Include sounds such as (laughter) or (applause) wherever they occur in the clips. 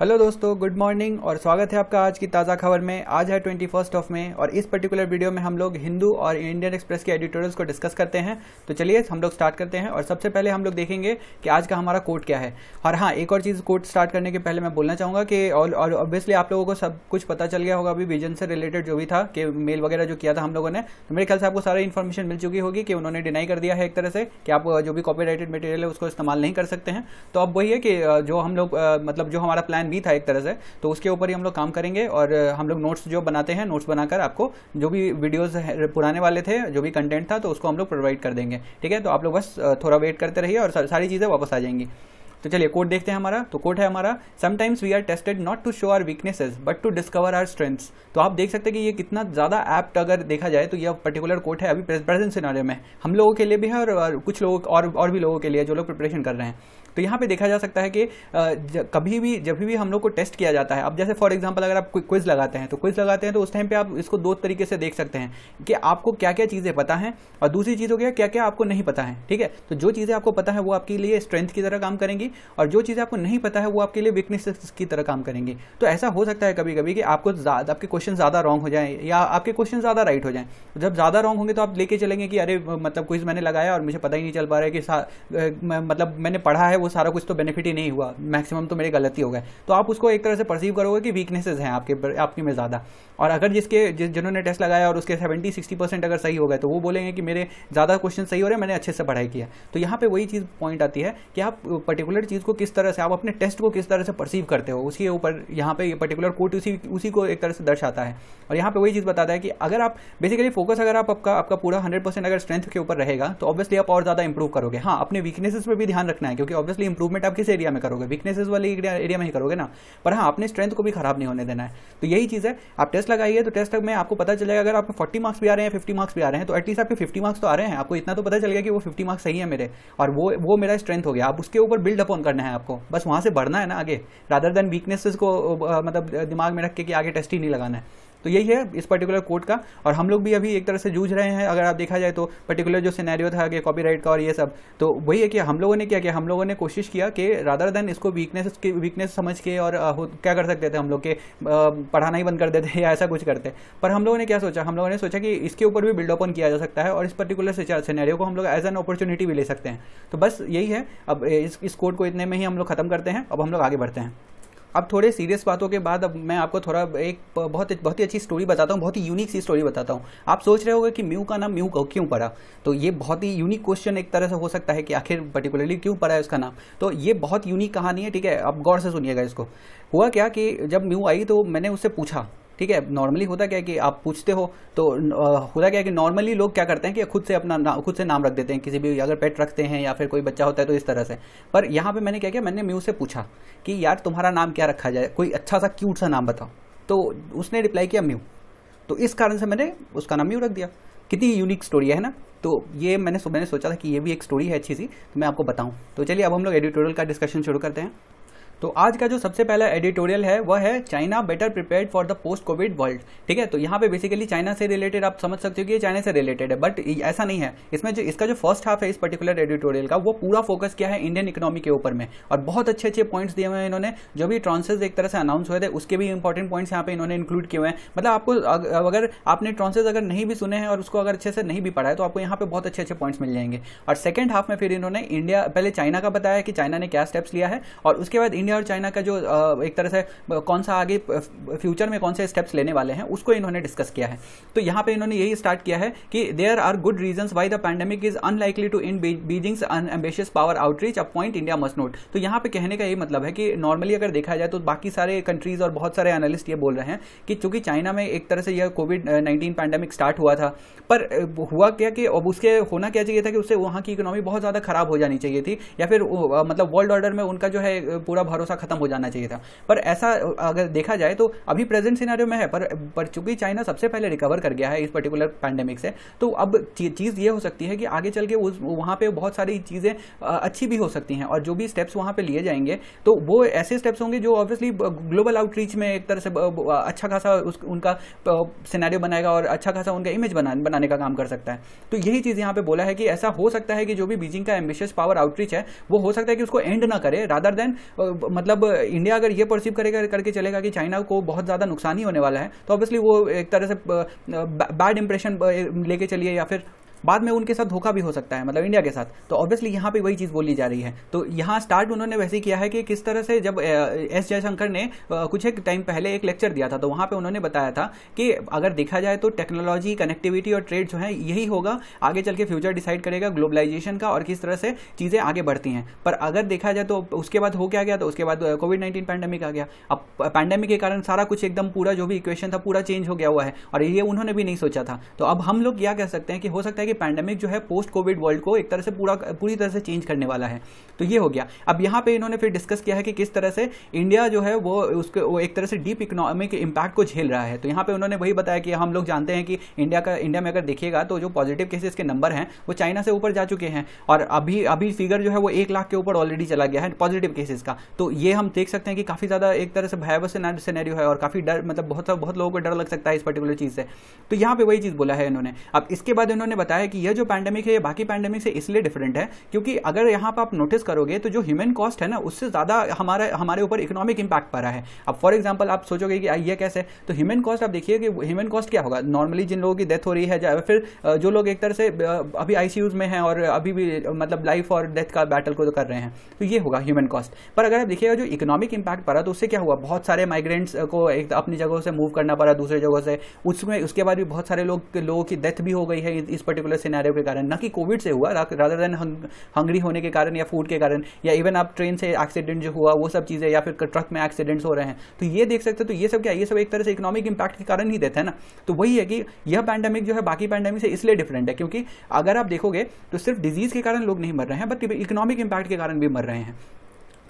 hello दोस्तों good morning और स्वागत है आपका आज की ताज़ा खबर में आज है ट्वेंटी फर्स्ट ऑफ में और इस पर्टिकुलर वीडियो में हम लोग हिंदू और इंडियन एक्सप्रेस के एडिटोरियल्स को डिस्कस करते हैं तो चलिए हम लोग स्टार्ट करते हैं और सबसे पहले हम लोग देखेंगे कि आज का हमारा कोर्ट क्या है और हाँ एक और चीज़ कोर्ट स्टार्ट करने के पहले मैं बोलना चाहूँगा कि और ऑब्वियसली आप लोगों को सब कुछ पता चल गया होगा अभी विजन से रिलेटेड जो भी था कि मेल वगैरह जो किया था हम लोगों ने तो मेरे ख्याल से आपको सारी इन्फॉर्मेशन मिल चुकी होगी कि उन्होंने डिनाई कर दिया है एक तरह से कि आप जो भी कॉपी मटेरियल है उसको इस्तेमाल नहीं कर सकते हैं तो अब वही है कि जो हम लोग मतलब जो हमारा प्लान प्लान बी था एक तरह से तो उसके ऊपर ही हम लोग काम करेंगे और हम लोग नोट्स जो बनाते हैं नोट्स बनाकर आपको जो भी वीडियोज पुराने वाले थे जो भी कंटेंट था तो उसको हम लोग प्रोवाइड कर देंगे ठीक है तो आप लोग बस थोड़ा वेट करते रहिए और सारी चीज़ें वापस आ जाएंगी तो चलिए कोड देखते हैं हमारा तो कोड है हमारा sometimes we are tested not to show our weaknesses but to discover our strengths तो आप देख सकते हैं कि ये कितना ज़्यादा एप्ट अगर देखा जाए तो ये पर्टिकुलर कोट है अभी प्रेजेंट सिनारे में हम लोगों के लिए भी है और, और कुछ लोग और और भी लोगों के लिए जो लोग प्रिपरेशन कर रहे हैं तो यहाँ पे देखा जा सकता है कि कभी भी जब भी हम लोग को टेस्ट किया जाता है अब जैसे फॉर एग्जाम्पल अगर आप क्विज लगाते हैं तो क्विज लगाते हैं तो उस टाइम पे आप इसको दो तरीके से देख सकते हैं कि आपको क्या क्या चीज़ें पता हैं और दूसरी चीज़ हो गया क्या क्या आपको नहीं पता है ठीक है तो जो चीज़ें आपको पता है वो आपके लिए स्ट्रेंथ की तरह काम करेंगी और जो चीज़ें आपको नहीं पता है वो आपके लिए वीकनेस की तरह काम करेंगी तो ऐसा हो सकता है कभी कभी कि आपको आपके क्वेश्चन ज़्यादा रॉन्ग हो जाए या आपके क्वेश्चन ज़्यादा राइट हो जाए जब ज़्यादा रॉन्ग होंगे तो आप लेके चलेंगे कि अरे मतलब क्विज मैंने लगाया और मुझे पता ही नहीं चल पा रहा है कि मतलब मैंने पढ़ा है वो वो सारा कुछ तो बेनिफिट ही नहीं हुआ मैक्सिमम तो मेरे गलती हो गए तो आप उसको एक तरह से परसीव करोगे कि वीकनेसेज हैं आपके आपके में ज़्यादा और अगर जिसके जिस जिन्होंने टेस्ट लगाया और उसके सेवेंटी सिक्सटी परसेंट अगर सही हो गए तो वो बोलेंगे कि मेरे ज़्यादा क्वेश्चन सही हो रहे हैं मैंने अच्छे से पढ़ाई किया तो यहाँ पे वही चीज़ पॉइंट आती है कि आप पर्टिकुलर चीज़ को किस तरह से आप अपने टेस्ट को किस तरह से परसीव करते हो उसके ऊपर यहाँ पे ये पर्टिकुलर कोट उसी उसी को एक तरह से दर्शाता है और यहाँ पे वही चीज़ बताता है कि अगर आप बेसिकली फोकस अगर आप आपका आपका पूरा हंड्रेड अगर स्ट्रेंथ के ऊपर रहेगा तो ऑब्वियसली आप और ज़्यादा इंप्रूव करोगे हाँ अपने वीकनेसेस पर भी ध्यान रखना है क्योंकि ऑब्वियसली कॉन्टिन्यूसली इंप्रूवमेंट आप किस एरिया में करोगे वीकनेसेस वाले एरिया में ही करोगे ना पर हाँ अपने स्ट्रेंथ को भी खराब नहीं होने देना है तो यही चीज़ है आप टेस्ट लगाइए तो टेस्ट में आपको पता चलेगा अगर आप फोर्टी मार्क्स भी आ रहे हैं फिफ्टी मार्क्स भी आ रहे हैं तो एटलीस्ट आपके फिफ्टी मार्क्स तो आ रहे हैं आपको इतना तो पता चलेगा कि वो फिफ्टी मार्क्स सही है मेरे और वो वो मेरा स्ट्रेंथ हो गया आप उसके ऊपर बिल्ड अपन करना है आपको बस वहाँ से बढ़ना है ना आगे रादर देन वीकनेसेस को मतलब दिमाग में रख के कि आगे टेस्ट ही नहीं लगाना है तो यही है इस पर्टिकुलर कोर्ट का और हम लोग भी अभी एक तरह से जूझ रहे हैं अगर आप देखा जाए तो पर्टिकुलर जो सिनेरियो था कि कॉपीराइट का और ये सब तो वही है कि हम लोगों ने क्या किया हम लोगों ने कोशिश किया कि रादर देन इसको वीकनेस के वीकनेस समझ के और क्या कर सकते थे हम लोग के पढ़ाना ही बंद कर देते या ऐसा कुछ करते पर हम लोगों ने क्या सोचा हम लोगों ने सोचा कि इसके ऊपर भी बिल्ड ओपन किया जा सकता है और इस पर्टिकुलर सिनेरियो को हम लोग एज एन अपॉर्चुनिटी भी ले सकते हैं तो बस यही है अब इस, इस को इतने में ही हम लोग खत्म करते हैं अब हम लोग आगे बढ़ते हैं अब थोड़े सीरियस बातों के बाद अब मैं आपको थोड़ा एक बहुत बहुत ही अच्छी स्टोरी बताता हूँ बहुत ही यूनिक सी स्टोरी बताता हूँ आप सोच रहे होगा कि म्यू का नाम म्यू क्यों पड़ा तो ये बहुत ही यूनिक क्वेश्चन एक तरह से हो सकता है कि आखिर पर्टिकुलरली क्यों पड़ा है उसका नाम तो ये बहुत यूनिक कहानी है ठीक है आप गौर से सुनिएगा इसको हुआ क्या कि जब म्यू आई तो मैंने उससे पूछा ठीक है नॉर्मली होता क्या है कि आप पूछते हो तो होता क्या है कि नॉर्मली लोग क्या करते हैं कि खुद से अपना खुद से नाम रख देते हैं किसी भी अगर पेट रखते हैं या फिर कोई बच्चा होता है तो इस तरह से पर यहाँ पे मैंने क्या किया मैंने म्यू से पूछा कि यार तुम्हारा नाम क्या रखा जाए कोई अच्छा सा क्यूट सा नाम बताओ तो उसने रिप्लाई किया म्यू तो इस कारण से मैंने उसका नाम म्यू रख दिया कितनी यूनिक स्टोरी है ना तो ये मैंने मैंने सोचा था कि ये भी एक स्टोरी है अच्छी सी तो मैं आपको बताऊं तो चलिए अब हम लोग एडिटोरियल का डिस्कशन शुरू करते हैं तो आज का जो सबसे पहला एडिटोरियल है वह है China better prepared for the post covid world ठीक है तो यहाँ पे बेसिकली चाइना से रिलेटेड आप समझ सकते हो कि ये चाइना से रिलेटेड है बट ऐसा नहीं है इसमें जो इसका जो फर्स्ट हाफ है इस पर्टिकुलर एडिटोरियल का वो पूरा फोकस किया है इंडियन इकोनॉमी के ऊपर में और बहुत अच्छे अच्छे पॉइंट्स दिए हुए हैं इन्होंने जो भी ट्रांसेस एक तरह से अनाउंस हुए थे उसके भी इंपॉर्टेंट पॉइंट्स यहाँ पे इन्होंने इंक्लूड किए हुए हैं मतलब आपको अगर आपने ट्रांसेस अगर नहीं भी सुने हैं और उसको अगर अच्छे से नहीं भी पढ़ा है तो आपको यहाँ पे बहुत अच्छे अच्छे पॉइंट्स मिल जाएंगे और सेकंड हाफ में फिर इन्होंने इंडिया पहले चाइना का बताया कि चाइना ने क्या स्टेप्स लिया है और उसके बाद इंडिया और चाइना का जो एक तरह से कौन सा आगे फ्यूचर में कौन से स्टेप्स लेने वाले हैं उसको इन्होंने डिस्कस किया है तो यहाँ पे इन्होंने यही स्टार्ट किया है कि there are good reason why the pandemic is unlikely to in Beijing's unambitious power outreach a point India must note तो यहाँ पे कहने का यही मतलब है कि नॉर्मली अगर देखा जाए तो बाकी सारे कंट्रीज और बहुत सारे एनालिस्ट ये बोल रहे हैं कि चूंकि चाइना में एक तरह से यह कोविड नाइन्टीन पैंडेमिक स्टार्ट हुआ था पर हुआ क्या कि अब उसके होना क्या चाहिए था कि उससे वहाँ की इकोनॉमी बहुत ज़्यादा खराब हो जानी चाहिए थी या फिर मतलब वर्ल्ड ऑर्डर में उनका जो है पूरा भरोसा खत्म हो जाना चाहिए था पर ऐसा अगर देखा जाए तो अभी प्रेजेंट सिनारियो में है पर, पर चूंकि चाइना सबसे पहले रिकवर कर गया है इस पर्टिकुलर पैंडेमिक से तो अब चीज़ ये हो सकती है कि आगे चल के वहां पर बहुत सारी चीज़ें अच्छी भी हो सकती हैं और जो भी स्टेप्स वहां पर लिए जाएंगे तो वो ऐसे स्टेप्स होंगे जो ऑब्वियसली ग्लोबल आउटरीच में एक तरह से अच्छा खासा उस उनका सिनेरियो बनाएगा और अच्छा खासा उनका इमेज बना, बनाने का काम कर सकता है तो यही चीज़ यहां पे बोला है कि ऐसा हो सकता है कि जो भी बीजिंग का एम्बिशियस पावर आउटरीच है वो हो सकता है कि उसको एंड ना करे रादर देन मतलब इंडिया अगर ये परसीव करेगा करके चलेगा कि चाइना को बहुत ज़्यादा नुकसान ही होने वाला है तो ऑब्वियसली वो एक तरह से बैड इंप्रेशन लेके चलिए या फिर बाद में उनके साथ धोखा भी हो सकता है मतलब इंडिया के साथ तो ऑब्वियसली यहाँ पे वही चीज़ बोली जा रही है तो यहाँ स्टार्ट उन्होंने वैसे किया है कि किस तरह से जब एस जयशंकर ने कुछ एक टाइम पहले एक लेक्चर दिया था तो वहां पर उन्होंने बताया था कि अगर देखा जाए तो टेक्नोलॉजी कनेक्टिविटी और ट्रेड जो है यही होगा आगे चल के फ्यूचर डिसाइड करेगा ग्लोबलाइजेशन का और किस तरह से चीज़ें आगे बढ़ती हैं पर अगर देखा जाए तो उसके बाद हो क्या गया तो उसके बाद कोविड नाइन्टीन पैंडेमिक आ गया अब पैंडेमिक के कारण सारा कुछ एकदम पूरा जो भी इक्वेशन था पूरा चेंज हो गया हुआ है और ये उन्होंने भी नहीं सोचा था तो अब हम लोग क्या कह सकते हैं कि हो सकता है कि पैंडेमिक जो है पोस्ट कोविड वर्ल्ड को एक तरह से पूरा पूरी तरह से चेंज करने वाला है तो ये हो गया अब यहाँ पे इन्होंने फिर डिस्कस किया है कि किस तरह से इंडिया जो है वो उसके वो एक तरह से डीप इकोनॉमिक इम्पैक्ट को झेल रहा है तो यहाँ पे उन्होंने वही बताया कि हम लोग जानते हैं कि इंडिया का इंडिया में अगर देखिएगा तो जो पॉजिटिव केसेस के नंबर हैं वो चाइना से ऊपर जा चुके हैं और अभी अभी फिगर जो है वो एक लाख के ऊपर ऑलरेडी चला गया है पॉजिटिव केसेस का तो ये हम देख सकते हैं कि काफ़ी ज़्यादा एक तरह से भयावह सिनेरियो है और काफ़ी डर मतलब बहुत बहुत लोगों को डर लग सकता है इस पर्टिकुलर चीज़ से तो यहाँ पे वही चीज़ बोला है इन्होंने अब इसके बाद इन्होंने बताया है कि यह जो पैंडेमिक है ये बाकी पैंडेमिक से इसलिए डिफरेंट है क्योंकि अगर यहाँ पर आप नोटिस करोगे तो जो ह्यूमन कॉस्ट है ना उससे ज़्यादा हमारा हमारे ऊपर इकोनॉमिक इंपैक्ट पड़ा है अब फॉर एग्जाम्पल आप सोचोगे कि ये कैसे तो ह्यूमन कॉस्ट आप देखिए कि ह्यूमन कॉस्ट क्या होगा नॉर्मली जिन लोगों की डेथ हो रही है फिर जो लोग एक तरह से अभी आईसीयूज में हैं और अभी भी मतलब लाइफ और डेथ का बैटल को तो कर रहे हैं तो ये होगा ह्यूमन कॉस्ट पर अगर आप देखिएगा जो इकोनॉमिक इंपैक्ट पड़ा तो उससे क्या हुआ बहुत सारे माइग्रेंट्स को एक अपनी जगहों से मूव करना पड़ा दूसरे जगहों से उसमें उसके बाद भी बहुत सारे लोग लोगों की डेथ भी हो गई है इस पर्टिकुलर पर्टिकुलर सिनेरियो के कारण न कि कोविड से हुआ रादर देन हंगरी होने के कारण या फूड के कारण या इवन आप ट्रेन से एक्सीडेंट जो हुआ वो सब चीज़ें या फिर ट्रक में एक्सीडेंट्स हो रहे हैं तो ये देख सकते हो तो ये सब क्या ये सब एक तरह से इकोनॉमिक इंपैक्ट के कारण ही देते हैं ना तो वही है कि यह पैंडेमिक जो है बाकी पैंडेमिक से इसलिए डिफरेंट है क्योंकि अगर आप देखोगे तो सिर्फ डिजीज़ के कारण लोग नहीं मर रहे हैं बट इकोनॉमिक इंपैक्ट के कारण भी मर रहे हैं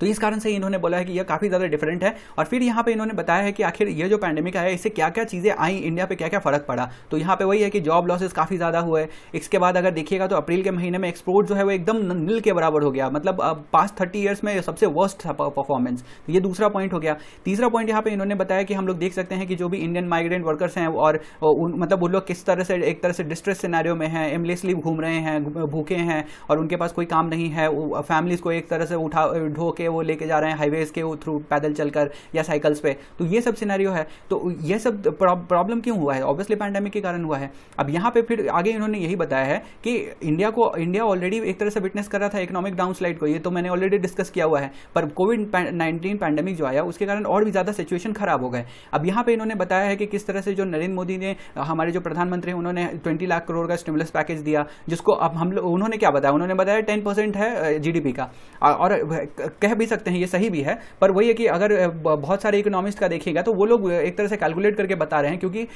तो इस कारण से इन्होंने बोला है कि यह काफी ज्यादा डिफरेंट है और फिर यहाँ पे इन्होंने बताया है कि आखिर यह जो पैंडेमिक आया इससे क्या क्या चीजें आई इंडिया पे क्या क्या फर्क पड़ा तो यहाँ पे वही है कि जॉब लॉसेस काफी ज्यादा हुए इसके बाद अगर देखिएगा तो अप्रैल के महीने में एक्सपोर्ट जो है वो एकदम नील के बराबर हो गया मतलब पास्ट थर्टी ईयर्स में सबसे वर्स्ट था परफॉर्मेंस तो ये दूसरा पॉइंट हो गया तीसरा पॉइंट यहाँ पे इन्होंने बताया कि हम लोग देख सकते हैं कि जो भी इंडियन माइग्रेंट वर्कर्स हैं और मतलब वो लोग किस तरह से एक तरह से डिस्ट्रेस सिनारियो में है एमलेसली घूम रहे हैं भूखे हैं और उनके पास कोई काम नहीं है फैमिलीज को एक तरह से उठा ढो के है वो लेके जा रहे हैं हाईवेज के थ्रू पैदल चलकर या साइकिल्स पे तो ये सब सिनेरियो है तो ये सब प्रॉब्लम क्यों हुआ है ऑब्वियसली पैंडेमिक के कारण हुआ है अब यहाँ पे फिर आगे इन्होंने यही बताया है कि इंडिया को इंडिया ऑलरेडी एक तरह से विटनेस कर रहा था इकोनॉमिक डाउनस्लाइड को ये तो मैंने ऑलरेडी डिस्कस किया हुआ है पर कोविड नाइन्टीन पैंडेमिक जो आया उसके कारण और भी ज़्यादा सिचुएशन खराब हो गए अब यहाँ पर इन्होंने बताया है कि किस तरह से जो नरेंद्र मोदी ने हमारे जो प्रधानमंत्री हैं उन्होंने ट्वेंटी लाख करोड़ का स्टिमुलस पैकेज दिया जिसको अब हम लोग उन्होंने क्या बताया उन्होंने बताया टेन परसेंट है जीडीपी का और कह भी सकते हैं ये सही भी है पर वही है कि अगर बहुत सारे इकोनॉमिस्ट का देखिएगा तो वो लोग एक तरह से कैलकुलेट करके बता रहे हैं क्योंकि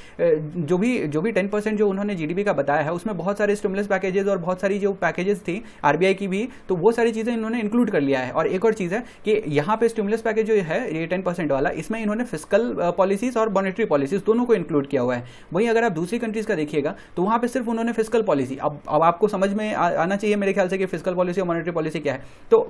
जो भी जो भी टेन जो उन्होंने जी का बताया है उसमें बहुत सारे स्टिमुलस पैकेजेस और बहुत सारी जो पैकेजेस थी आरबीआई की भी तो वो सारी चीज़ें इन्होंने इंक्लूड कर लिया है और एक और चीज़ है कि यहाँ पे स्टिमुलस पैकेज जो है ये टेन वाला इसमें इन्होंने फिजिकल पॉलिसीज और मॉनिटरी पॉलिसीज दोनों को इंक्लूड किया हुआ है वहीं अगर आप दूसरी कंट्रीज का देखिएगा तो वहां पर सिर्फ उन्होंने फिजिकल पॉलिसी अब अब आपको समझ में आ, आना चाहिए मेरे ख्याल से कि फिजिकल पॉलिसी और मॉनिटरी पॉलिसी क्या है तो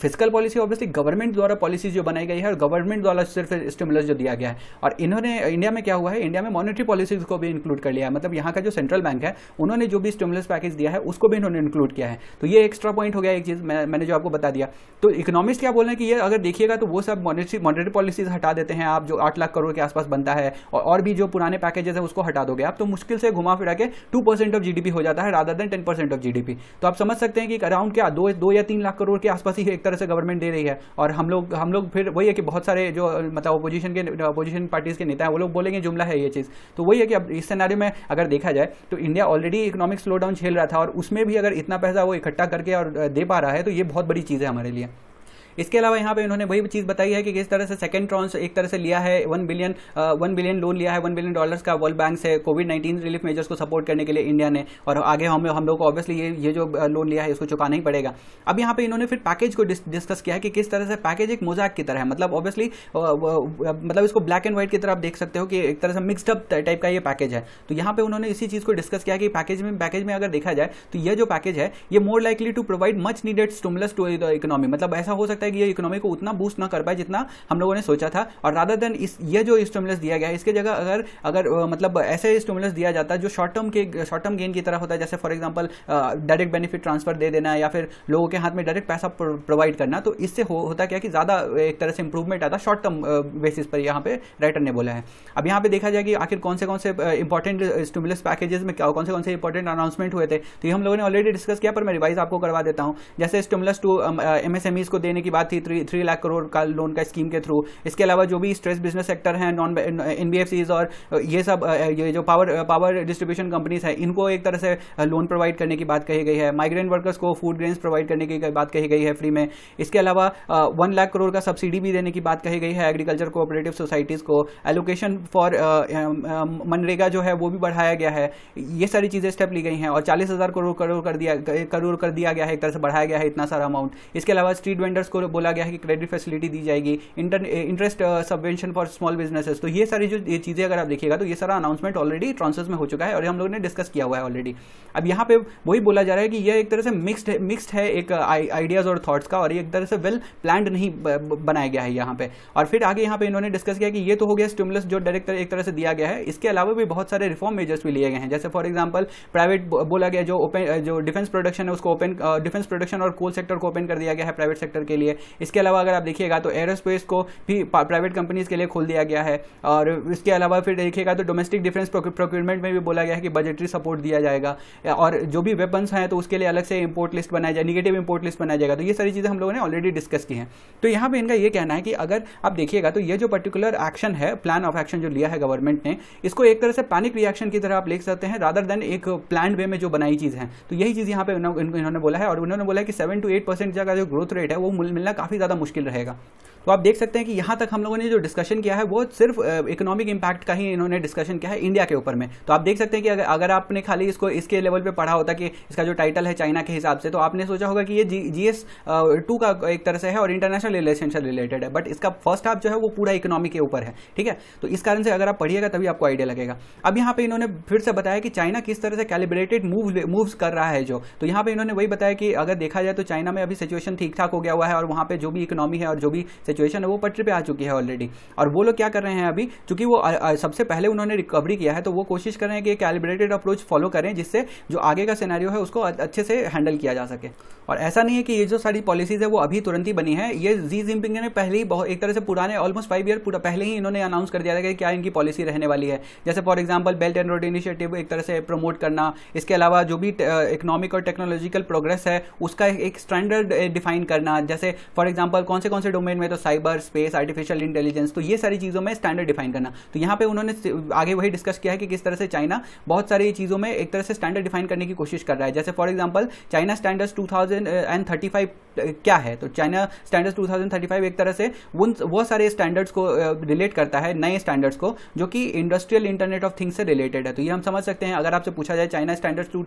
फिजिकल पॉलिसी ऑब्वियसली गवर्नमेंट द्वारा पॉलिसी जो बनाई गई है और गवर्नमेंट द्वारा सिर्फ स्टिमुलस जो दिया गया है और इन्होंने इंडिया में क्या हुआ है इंडिया में मॉनिटरी पॉलिसीज को भी इंक्लूड कर लिया है मतलब यहाँ का जो सेंट्रल बैंक है उन्होंने जो भी स्टिमुलस पैकेज दिया है उसको भी इन्होंने इंक्लूड किया है तो ये एक्स्ट्रा पॉइंट हो गया एक चीज़ मैंने जो आपको बता दिया तो इकोनॉमिस्ट क्या बोल रहे हैं कि ये अगर देखिएगा तो वो सब मॉनिटरी मॉनिटरी पॉलिसीज हटा देते हैं आप जो आठ लाख करोड़ के आसपास बनता है और, भी जो पुराने पैकेजेस है उसको हटा दोगे आप तो मुश्किल से घुमा फिरा के टू परसेंट ऑफ जीडीपी हो जाता है rather than ten percent of GDP तो आप समझ सकते हैं कि अराउंड क्या दो, दो या तीन लाख करोड़ के आसपास ही एक तरह से गवर्नमेंट दे रही रही है और हम लोग हम लोग फिर वही है कि बहुत सारे जो मतलब अपोजिशन के अपोजिशन पार्टीज़ के नेता हैं वो लोग बोलेंगे जुमला है ये चीज़ तो वही है कि अब इस सिनारी में अगर देखा जाए तो India already economic slowdown झेल रहा था और उसमें भी अगर इतना पैसा वो इकट्ठा करके और दे पा रहा है तो ये बहुत बड़ी चीज़ है हमारे लिए इसके अलावा यहाँ पे इन्होंने वही चीज़ बताई है कि किस तरह से सेकंड ट्रॉन्स एक तरह से लिया है one billion one billion loan लिया है वन बिलियन डॉलर्स का वर्ल्ड बैंक से कोविड नाइन्टीन रिलीफ मेजर्स को सपोर्ट करने के लिए इंडिया ने और आगे हम हम लोग को ऑब्वियसली ये ये जो लोन uh, लिया है इसको चुकाना ही पड़ेगा अब यहाँ पे इन्होंने फिर पैकेज को डिस्कस किया है कि किस तरह से पैकेज एक मोजाक की तरह है मतलब ऑब्वियसली uh, uh, मतलब इसको ब्लैक एंड व्हाइट की तरह आप देख सकते हो कि एक तरह से मिक्सडअप टाइप का ये पैकेज है तो यहाँ पे उन्होंने इसी चीज़ को डिस्कस किया कि पैकेज में पैकेज में अगर देखा जाए तो ये जो पैकेज है ये more likely to provide much needed stimulus to the economy मतलब ऐसा हो सकता है सकता है कि ये इकोनॉमी को उतना बूस्ट ना कर पाए जितना हम लोगों ने सोचा था और रादर देन इस ये जो स्टोमुलस दिया गया है इसके जगह अगर अगर मतलब ऐसे स्टोमुलस दिया जाता जो शॉर्ट टर्म के शॉर्ट टर्म गेन की तरह होता है जैसे for example direct benefit transfer दे देना या फिर लोगों के हाथ में डायरेक्ट पैसा प्रोवाइड करना तो इससे हो, होता क्या कि ज़्यादा एक तरह से इंप्रूवमेंट आता शॉर्ट टर्म बेसिस पर यहाँ पे राइटर ने बोला है अब यहाँ पे देखा जाए कि आखिर कौन से कौन से इंपॉर्टेंट स्टूमुलस पैकेजेस में क्या कौन से कौन से इंपॉर्टेंट अनाउंसमेंट हुए थे तो ये हम लोगों ने ऑलरेडी डिस्कस किया पर मैं रिवाइज आपको करवा देता हूँ जैसे स्टूमुलस टू एम को देने की की बात थी थ्री थ्री लाख करोड़ का लोन का स्कीम के थ्रू इसके अलावा जो भी स्ट्रेस बिजनेस सेक्टर हैं नॉन एन और ये सब ये जो पावर पावर डिस्ट्रीब्यूशन कंपनीज हैं इनको एक तरह से लोन प्रोवाइड करने की बात कही गई है माइग्रेंट वर्कर्स को फूड ग्रेन्स प्रोवाइड करने की बात कही गई है फ्री में इसके अलावा वन लाख करोड़ का सब्सिडी भी देने की बात कही गई है एग्रीकल्चर कोऑपरेटिव सोसाइटीज़ को एलोकेशन फॉर मनरेगा जो है वो भी बढ़ाया गया है ये सारी चीज़ें स्टेप ली गई हैं और चालीस हज़ार करोड़ करोड़ कर दिया करोड़ कर दिया गया है एक तरह से बढ़ाया गया है इतना सारा अमाउंट इसके अलावा स्ट्रीट वेंडर्स को बोला गया है कि क्रेडिट फैसिलिटी दी जाएगी interest subvention for small businesses तो ये सारी जो ये चीज़ें अगर आप देखिएगा तो ये सारा अनाउंसमेंट ऑलरेडी ट्रांसफर्स में हो चुका है और हम लोगों ने डिस्कस किया हुआ है ऑलरेडी अब यहाँ पे वही बोला जा रहा है कि यह एक तरह से मिक्सड मिक्सड है एक आइडियाज़ uh, और थाट्स का और एक तरह से वेल प्लान्ड नहीं बनाया गया है यहाँ पर और फिर आगे यहाँ पर इन्होंने डिस्कस किया कि ये तो हो गया स्टिमुलस जो डायरेक्ट एक तरह से दिया गया है इसके अलावा भी बहुत सारे रिफॉर्म मेजर्स भी लिए गए हैं जैसे फॉर एग्जाम्पल प्राइवेट बोला गया जो ओपन जो डिफेंस प्रोडक्शन है उसको ओपन डिफेंस प्रोडक्शन और कोल सेक्टर को ओपन कर दिया गया है प्राइवेट सेक्टर के लिए है इसके अलावा अगर आप देखिएगा तो एयरोस्पेस को भी प्राइवेट कंपनीज के लिए खोल दिया गया है और इसके अलावा फिर देखिएगा तो डोमेस्टिक डिफेंस प्रोक्योरमेंट में भी बोला गया है कि बजटरी सपोर्ट दिया जाएगा और जो भी वेपन्स हैं तो उसके लिए अलग से इंपोर्ट लिस्ट बनाया जाए निगेटिव इंपोर्ट लिस्ट बनाया जाएगा तो ये सारी चीज़ें हम लोगों ने ऑलरेडी डिस्कस की हैं तो यहाँ पर इनका यह कहना है कि अगर आप देखिएगा तो ये जो पर्टिकुलर एक्शन है प्लान ऑफ एक्शन जो लिया है गवर्नमेंट ने इसको एक तरह से पैनिक रिएक्शन की तरह आप लिख सकते हैं रादर देन एक प्लान वे में जो बनाई चीज़ है तो यही चीज़ यहाँ पर बोला है और उन्होंने बोला है कि सेवन टू एट परसेंट जगह जो ग्रोथ रेट है वो मिल मिलना काफ़ी ज़्यादा मुश्किल रहेगा तो आप देख सकते हैं कि यहां तक हम लोगों ने जो डिस्कशन किया है वो सिर्फ इकोनॉमिक इम्पैक्ट का ही इन्होंने डिस्कशन किया है इंडिया के ऊपर में तो आप देख सकते हैं कि अगर, अगर आपने खाली इसको इसके लेवल पर पढ़ा होता कि इसका जो टाइटल है चाइना के हिसाब से तो आपने सोचा होगा कि ये जी एस टू का एक तरह से है और इंटरनेशनल रिलेशन से रिलेटेड है बट इसका फर्स्ट हाफ जो है वो पूरा इकोनॉमी के ऊपर है ठीक है तो इस कारण से अगर आप पढ़िएगा तभी आपको आइडिया लगेगा अब यहाँ पर इन्होंने फिर से बताया कि चाइना किस तरह से कैलिब्रेटेड मूव कर रहा है जो तो यहाँ पर इन्होंने वही बताया कि अगर देखा जाए तो चाइना में अभी सिचुएशन ठीक ठाक हो गया हुआ है और वहाँ पर जो भी इकोनॉमी है और जो भी सिचुएशन है वो पटरी पे आ चुकी है ऑलरेडी और वो लोग क्या कर रहे हैं अभी चूंकि वो आ, आ, सबसे पहले उन्होंने रिकवरी किया है तो वो कोशिश कर रहे हैं कि कैलिब्रेटेड अप्रोच फॉलो करें जिससे जो आगे का सिनेरियो है उसको अच्छे से हैंडल किया जा सके और ऐसा नहीं है कि ये जो सारी पॉलिसीज है वो अभी तुरंत ही बनी है ये जी जिनपिंग ने पहले ही एक तरह से पुराने ऑलमोस्ट फाइव ईयर पहले ही इन्होंने अनाउंस कर दिया था कि क्या इनकी पॉलिसी रहने वाली है जैसे for example belt and road initiative एक तरह से प्रमोट करना इसके अलावा जो भी इकोनॉमिक और टेक्नोलॉजिकल प्रोग्रेस है उसका एक स्टैंडर्ड डिफाइन करना जैसे फॉर एग्जाम्पल कौन से कौन से डोमेन में तो साइबर स्पेस आर्टिफिशियल इंटेलिजेंस तो ये सारी चीज़ों में स्टैंडर्ड डिफाइन करना तो यहाँ पे उन्होंने आगे वही डिस्कस किया है कि किस तरह से चाइना बहुत सारी चीज़ों में एक तरह से स्टैंडर्ड डिफाइन करने की कोशिश कर रहा है जैसे for example China standards two thousand and thirty five क्या है तो चाइना स्टैंडर्ड्स 2035 एक तरह से उन वो सारे स्टैंडर्ड्स को रिलेट करता है नए स्टैंडर्ड्स को जो कि इंडस्ट्रियल इंटरनेट ऑफ थिंग्स से रिलेटेड है तो ये हम समझ सकते हैं अगर आपसे पूछा जाए चाइना स्टैंडर्ड्स टू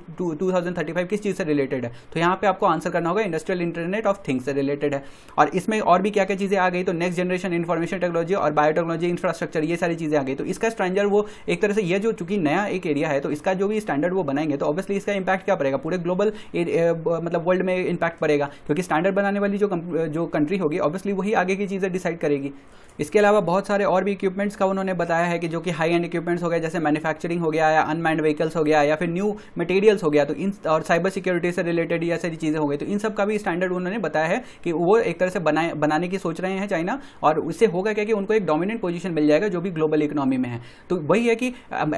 किस चीज़ से रिलेटेड है तो यहाँ पे आपको आंसर करना होगा इंडस्ट्रियल इंटरनेट ऑफ थिंग्स से रिलेटेड है और इसमें और भी क्या क्या चीज़ें आ गई तो नेक्स्ट जनरेशन इन्फॉर्मेशन टेक्नोलॉजी और बायोटेक्नोलॉजी इंफ्रास्ट्रक्चर ये सारी चीज़ें आ गई तो इसका स्टैंडर्ड वो एक तरह से ये जो चूंकि नया एक एरिया है तो इसका जो भी स्टैंडर्ड वो बनाएंगे तो ऑब्वियसली इसका इंपैक्ट क्या पड़ेगा पूरे ग्लोबल मतलब वर्ल्ड में इंपैक्ट पड़ेगा क्योंकि स्टैंडर्ड बनाने वाली जो जो कंट्री होगी ऑब्वियसली वही आगे की चीज़ें डिसाइड करेगी इसके अलावा बहुत सारे और भी इक्विपमेंट्स का उन्होंने बताया है कि जो कि हाई एंड इक्विपमेंट्स हो गया जैसे मैन्युफैक्चरिंग हो गया या अनमैंड व्हीकल्स हो गया या फिर न्यू मटेरियल्स हो गया तो इन और साइबर सिक्योरिटी से रिलेटेड या सारी चीज़ें हो गई तो इन सब का भी स्टैंडर्ड उन्होंने बताया है कि वो एक तरह से बनाए बनाने की सोच रहे हैं चाइना और उससे होगा क्या कि उनको एक डोमिनेंट पोजिशन मिल जाएगा जो भी ग्लोबल इकोनॉमी में है तो वही है कि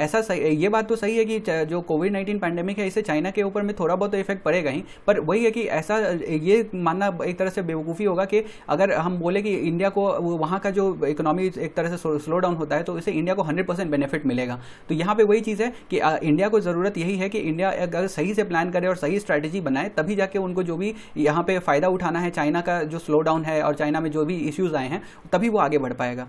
ऐसा ये बात तो सही है कि जो कोविड नाइन्टीन पैंडेमिक है इससे चाइना के ऊपर में थोड़ा बहुत इफेक्ट तो पड़ेगा ही पर वही है कि ऐसा ये मानना एक तरह से बेवकूफ़ी होगा कि अगर हम बोले कि इंडिया को वहाँ का जो इकोनॉमी एक तरह से स्लो डाउन होता है तो इसे इंडिया को हंड्रेड परसेंट बेनिफिट मिलेगा तो यहाँ पे वही चीज़ है कि इंडिया को ज़रूरत यही है कि इंडिया अगर सही से प्लान करे और सही स्ट्रैटेजी बनाए तभी जाके उनको जो भी यहाँ पे फ़ायदा उठाना है चाइना का जो स्लो डाउन है और चाइना में जो भी इश्यूज़ आए हैं तभी वो आगे बढ़ पाएगा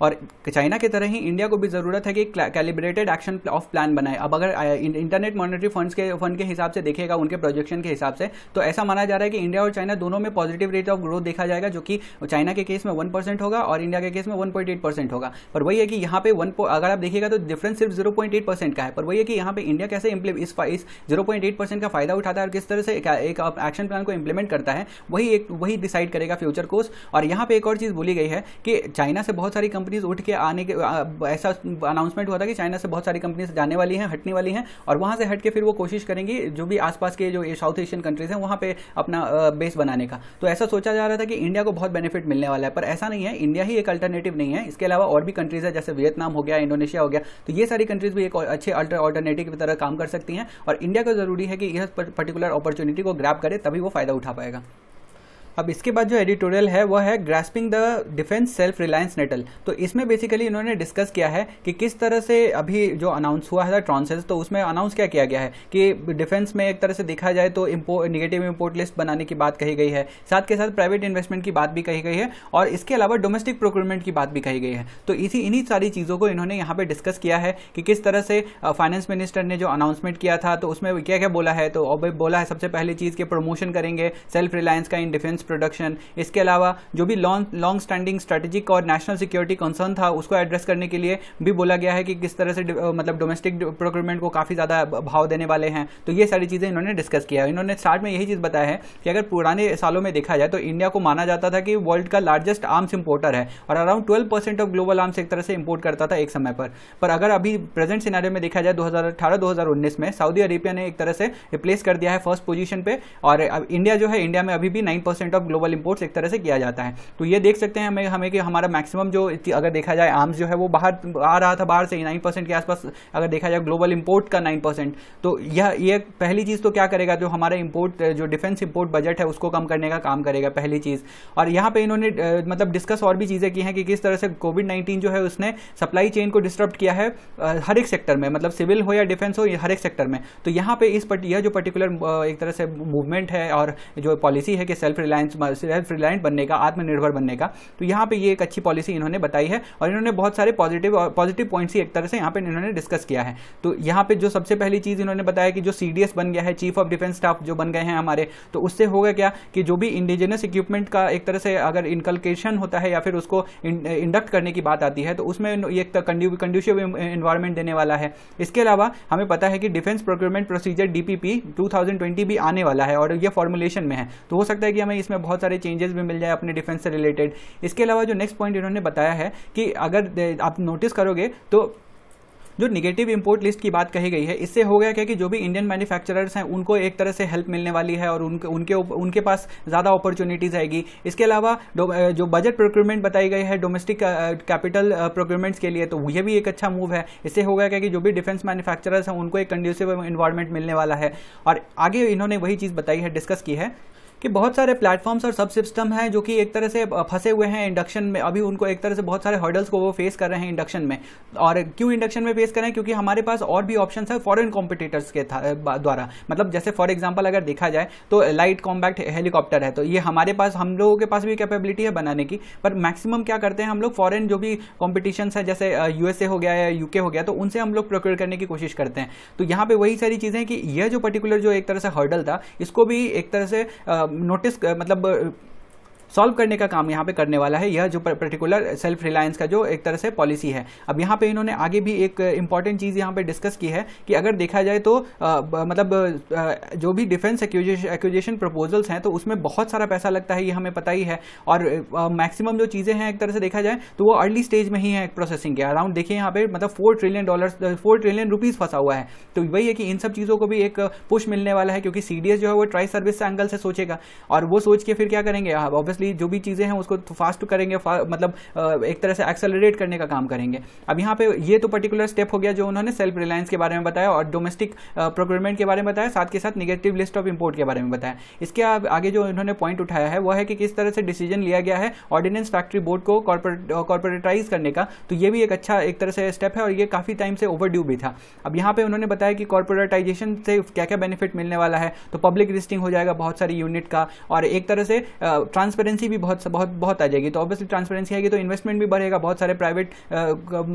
और चाइना की तरह ही इंडिया को भी ज़रूरत है कि कैलिब्रेटेड एक्शन ऑफ प्लान बनाए अब अगर इंटरनेट मॉनिटरी फंड्स के फंड के हिसाब से देखेगा उनके प्रोजेक्शन के हिसाब से तो ऐसा माना जा रहा है कि इंडिया और चाइना दोनों में पॉजिटिव रेट ऑफ ग्रोथ देखा जाएगा जो कि चाइना के केस में वन परसेंट होगा और इंडिया के केस में वन पॉइंट एट परसेंट होगा पर वही है कि यहाँ पे वन अगर आप देखिएगा तो डिफरेंस सिर्फ जीरो पॉइंट एट परसेंट का है पर वही है कि यहाँ पे इंडिया कैसे इस जीरो पॉइंट एट परसेंट का फायदा उठाता है और किस तरह से एक एक्शन प्लान को इंप्लीमेंट करता है वही एक वही डिसाइड करेगा फ्यूचर कोर्स और यहाँ पे एक और चीज़ बोली गई है कि चाइना से बहुत सारी कंपनी कंपनीज उठ के आने के ऐसा अनाउंसमेंट हुआ था कि चाइना से बहुत सारी कंपनीज जाने वाली हैं हटने वाली हैं और वहाँ से हट के फिर वो कोशिश करेंगी जो भी आसपास के जो साउथ एशियन कंट्रीज हैं वहाँ पे अपना बेस बनाने का तो ऐसा सोचा जा रहा था कि इंडिया को बहुत बेनिफिट मिलने वाला है पर ऐसा नहीं है इंडिया ही एक अल्टरनेटिव नहीं है इसके अलावा और भी कंट्रीज है जैसे वियतनाम हो गया इंडोनेशिया हो गया तो ये सारी कंट्रीज भी एक अच्छे अल्टरनेटिव की तरह काम कर सकती हैं और इंडिया को जरूरी है कि यह पर्टिकुलर अपॉर्चुनिटी को ग्रैप करे तभी वो फायदा उठा पाएगा अब इसके बाद जो एडिटोरियल है वह है grasping the defence self reliance nettle तो इसमें बेसिकली इन्होंने डिस्कस किया है कि किस तरह से अभी जो अनाउंस हुआ है ट्रांसेस तो उसमें अनाउंस क्या किया गया है कि डिफेंस में एक तरह से देखा जाए तो निगेटिव इम्पोर्ट लिस्ट बनाने की बात कही गई है साथ के साथ प्राइवेट इन्वेस्टमेंट की बात भी कही गई है और इसके अलावा डोमेस्टिक प्रोक्रूटमेंट की बात भी कही गई है तो इसी इन्हीं सारी चीज़ों को इन्होंने यहाँ पर डिस्कस किया है कि किस तरह से फाइनेंस मिनिस्टर ने जो अनाउंसमेंट किया था तो उसमें क्या क्या बोला है तो बोला है सबसे पहली चीज़ के प्रमोशन करेंगे सेल्फ रिलायंस का इन डिफेंस प्रोडक्शन इसके अलावा जो भी लॉन्ग लॉन्ग स्टैंडिंग स्ट्रेटेजिक और नेशनल सिक्योरिटी कंसर्न था उसको एड्रेस करने के लिए भी बोला गया है कि किस तरह से मतलब डोमेस्टिक प्रोक्रमेंट को काफ़ी ज़्यादा भाव देने वाले हैं तो ये सारी चीज़ें इन्होंने डिस्कस किया है इन्होंने स्टार्ट में यही चीज़ बताया है कि अगर पुराने सालों में देखा जाए तो इंडिया को माना जाता था कि वर्ल्ड का लार्जेस्ट आर्म्स इंपोर्टर है और around twelve percent of global arms एक तरह से इंपोर्ट करता था एक समय पर पर अगर अभी प्रेजेंट सिनारियो में देखा जाए 2018-2019 में सऊदी अरेबिया ने एक तरह से रिप्लेस कर दिया है फर्स्ट पोजीशन पे और अब इंडिया जो है इंडिया में अभी भी nine percent of global imports एक तरह से किया जाता है तो ये देख सकते हैं हमें हमें कि हमारा मैक्सिमम जो अगर देखा जाए आर्म्स जो है वो बाहर आ रहा था बाहर से नाइन परसेंट के आसपास अगर देखा जाए ग्लोबल इम्पोर्ट का नाइन परसेंट तो यह ये पहली चीज़ तो क्या करेगा जो हमारा इम्पोर्ट जो डिफेंस इम्पोर्ट बजट है उसको कम करने का काम करेगा पहली चीज़ और यहाँ पर इन्होंने मतलब डिस्कस और भी चीज़ें की हैं कि किस तरह से कोविड नाइन्टीन जो है उसने सप्लाई चेन को डिस्टर्ब किया है हर एक सेक्टर में मतलब सिविल हो या डिफेंस हो हर एक सेक्टर में तो यहाँ पर इस यह जो पर्टिकुलर एक तरह से मूवमेंट है और जो पॉलिसी है कि सेल्फ रिलायंस फ्रीलांस रिलायंट बनने का आत्मनिर्भर बनने का तो यहाँ पे ये एक अच्छी पॉलिसी इन्होंने बताई है और इन्होंने बहुत सारे पॉजिटिव पॉजिटिव पॉइंट्स ही एक तरह से यहाँ पे इन्होंने डिस्कस किया है तो यहाँ पे जो सबसे पहली चीज़ इन्होंने बताया कि जो सी बन गया है चीफ ऑफ डिफेंस स्टाफ जो बन गए हैं हमारे तो उससे होगा क्या कि जो भी इंडिजिनस इक्विपमेंट का एक तरह से अगर इनकलकेशन होता है या फिर उसको इंडक्ट करने की बात आती है तो उसमें एक कंड्यूशिव इन्वायरमेंट देने वाला है इसके अलावा हमें पता है कि डिफेंस प्रोक्योरमेंट प्रोसीजर डीपीपी 2020 भी आने वाला है और ये फॉर्मुलेशन में है तो हो सकता है कि हमें इस इसमें बहुत सारे चेंजेस भी मिल जाए अपने डिफेंस से रिलेटेड इसके अलावा जो नेक्स्ट पॉइंट इन्होंने बताया है कि अगर आप नोटिस करोगे तो जो निगेटिव इंपोर्ट लिस्ट की बात कही गई है इससे हो गया क्या कि जो भी इंडियन मैन्युफैक्चरर्स हैं उनको एक तरह से हेल्प मिलने वाली है और उनके उनके उनके पास ज़्यादा अपॉर्चुनिटीज़ आएगी इसके अलावा जो बजट प्रोक्यूरमेंट बताई गई है डोमेस्टिक कैपिटल प्रोक्यूरमेंट्स के लिए तो यह भी एक अच्छा मूव है इससे हो गया क्या कि जो भी डिफेंस मैन्युफैक्चरर्स हैं उनको एक कंड्यूसिव इन्वायरमेंट मिलने वाला है और आगे इन्होंने वही चीज़ बताई है डिस्कस की है कि बहुत सारे प्लेटफॉर्म्स और सब सिस्टम हैं जो कि एक तरह से फंसे हुए हैं इंडक्शन में अभी उनको एक तरह से बहुत सारे हर्डल्स को वो फेस कर रहे हैं इंडक्शन में और क्यों इंडक्शन में फेस कर रहे हैं क्योंकि हमारे पास और भी ऑप्शन है फॉरन कॉम्पिटिटर्स के द्वारा मतलब जैसे फॉर एग्जाम्पल अगर देखा जाए तो लाइट कॉम्बैक्ट हेलीकॉप्टर है तो ये हमारे पास हम लोगों के पास भी कैपेबिलिटी है बनाने की पर मैक्सिमम क्या करते हैं हम लोग फॉरन जो भी कॉम्पिटिशन्स है जैसे यूएसए हो गया या यूके हो गया तो उनसे हम लोग प्रोक्योर करने की कोशिश करते हैं तो यहाँ पर वही सारी चीज़ें कि यह जो पर्टिकुलर जो एक तरह से हर्डल था इसको भी एक तरह से नोटिस मतलब सॉल्व करने का काम यहाँ पे करने वाला है यह जो पर्टिकुलर सेल्फ रिलायंस का जो एक तरह से पॉलिसी है अब यहाँ पे इन्होंने आगे भी एक इंपॉर्टेंट चीज़ यहाँ पे डिस्कस की है कि अगर देखा जाए तो आ, मतलब आ, जो भी डिफेंस एक्यूजेशन प्रपोजल्स हैं तो उसमें बहुत सारा पैसा लगता है ये हमें पता ही है और मैक्सिमम जो चीज़ें हैं एक तरह से देखा जाए तो वो अर्ली स्टेज में ही है प्रोसेसिंग के अराउंड देखिए यहाँ पे मतलब four trillion dollar four trillion rupees फंसा हुआ है तो वही है कि इन सब चीज़ों को भी एक पुश मिलने वाला है क्योंकि सी जो है वो ट्राई सर्विस से एंगल से सोचेगा और वो सोच के फिर क्या करेंगे कंटिन्यूसली जो भी चीज़ें हैं उसको फास्ट तो करेंगे फा, मतलब एक तरह से एक्सेलरेट करने का काम करेंगे अब यहाँ पे ये तो पर्टिकुलर स्टेप हो गया जो उन्होंने सेल्फ रिलायंस के बारे में बताया और डोमेस्टिक प्रोक्योरमेंट के बारे में बताया साथ के साथ निगेटिव लिस्ट ऑफ इम्पोर्ट के बारे में बताया इसके आगे जो उन्होंने पॉइंट उठाया है वह है कि किस तरह से डिसीजन लिया गया है ऑर्डिनेंस फैक्ट्री बोर्ड को कॉर्पोरेटाइज करने का तो ये भी एक अच्छा एक तरह से स्टेप है और ये काफ़ी टाइम से ओवर भी था अब यहाँ पर उन्होंने बताया कि कॉर्पोरेटाइजेशन से क्या क्या बेनिफिट मिलने वाला है तो पब्लिक लिस्टिंग हो जाएगा बहुत सारी यूनिट का और एक तरह से ट्रांसपेरेंट ट्रांसपेरेंसी भी बहुत बहुत बहुत आ जाएगी तो ऑब्वियसली ट्रांसपेरेंसी आएगी तो इन्वेस्टमेंट भी बढ़ेगा बहुत सारे प्राइवेट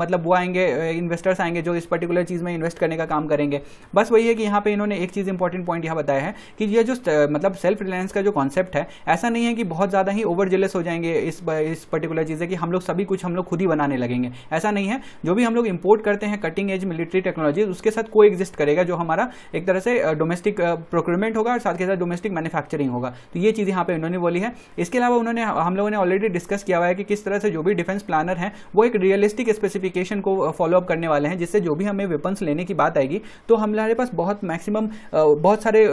मतलब वो आएंगे इन्वेस्टर्स आएंगे जो इस पर्टिकुलर चीज़ में इन्वेस्ट करने का काम करेंगे बस वही है कि यहाँ पे इन्होंने एक चीज़ इंपॉर्टेंट पॉइंट यहाँ बताया है कि ये जो मतलब सेल्फ रिलायंस का जो कॉन्सेप्ट है ऐसा नहीं है कि बहुत ज़्यादा ही ओवर जेलस हो जाएंगे इस इस पर्टिकुलर चीज़ है कि हम लोग सभी कुछ हम लोग खुद ही बनाने लगेंगे ऐसा नहीं है जो भी हम लोग इंपोर्ट करते हैं कटिंग एज मिलिट्री टेक्नोलॉजी उसके साथ को एग्जिस्ट करेगा जो हमारा एक तरह से डोमेस्टिक प्रोक्योरमेंट होगा और साथ के साथ डोमेस्टिक मैन्युफैक्चरिंग होगा तो ये चीज़ यहाँ पे इन्होंने बोली है इसके अलावा उन्होंने हम लोगों ने ऑलरेडी डिस्कस किया हुआ है कि किस तरह से जो भी डिफेंस प्लानर हैं वो एक रियलिस्टिक स्पेसिफिकेशन को फॉलोअप करने वाले हैं जिससे जो भी हमें वेपन्स लेने की बात आएगी तो हमारे पास बहुत मैक्सिमम बहुत सारे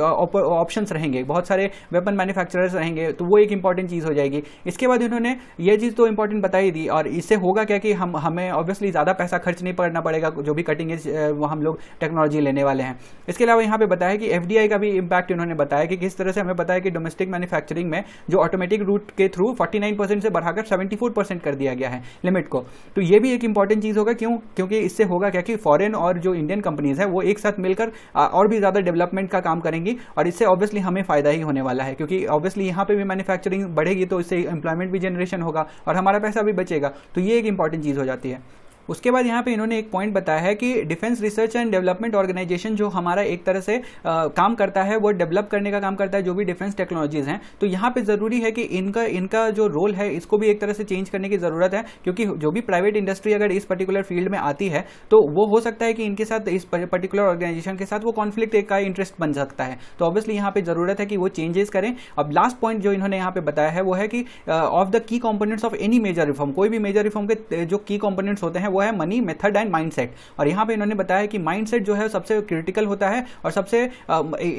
ऑप्शन रहेंगे बहुत सारे वेपन मैन्युफैक्चरर्स रहेंगे तो वो एक इंपॉर्टेंट चीज़ हो जाएगी इसके बाद उन्होंने ये चीज़ तो इंपॉर्टेंट बताई दी और इससे होगा क्या कि हम हमें ऑब्वियसली ज़्यादा पैसा खर्च नहीं करना पड़ेगा जो भी कटिंग एज हम लोग टेक्नोलॉजी लेने वाले हैं इसके अलावा यहाँ पे बताया कि एफ का भी इम्पैक्ट इन्होंने बताया कि किस तरह से हमें बताया कि डोमेस्टिक मैन्युफैक्चरिंग में जो ऑटोमेटिक रूट छूट के थ्रू 49% से बढ़ाकर 74% कर दिया गया है लिमिट को तो ये भी एक इंपॉर्टेंट चीज़ होगा क्यों क्योंकि इससे होगा क्या कि फॉरेन और जो इंडियन कंपनीज है वो एक साथ मिलकर और भी ज़्यादा डेवलपमेंट का काम करेंगी और इससे ऑब्वियसली हमें फ़ायदा ही होने वाला है क्योंकि ऑब्वियसली यहाँ पर भी मैन्युफैक्चरिंग बढ़ेगी तो इससे एम्प्लॉयमेंट भी जनरेशन होगा और हमारा पैसा भी बचेगा तो ये एक इंपॉर्टेंट चीज़ हो जाती है उसके बाद यहाँ पे इन्होंने एक पॉइंट बताया है कि defence research and development organisation जो हमारा एक तरह से आ, काम करता है वो डेवलप करने का काम करता है जो भी डिफेंस टेक्नोलॉजीज हैं तो यहाँ पे जरूरी है कि इनका इनका जो रोल है इसको भी एक तरह से चेंज करने की जरूरत है क्योंकि जो भी प्राइवेट इंडस्ट्री अगर इस पर्टिकुलर फील्ड में आती है तो वो हो सकता है कि इनके साथ इस पर्टिकुलर ऑर्गेनाइजेशन के साथ वो कॉन्फ्लिक्ट का इंटरेस्ट बन सकता है तो ऑब्वियसली यहाँ पे जरूरत है कि वो चेंजेस करें अब लास्ट पॉइंट जो इन्होंने यहाँ पे बताया है वो है कि of the key components of any major reform कोई भी मेजर रिफॉर्म के जो की कॉम्पोनेंट्स होते हैं वो है मनी मेथड एंड माइंडसेट और यहां पे इन्होंने बताया कि माइंडसेट जो है सबसे क्रिटिकल होता है और सबसे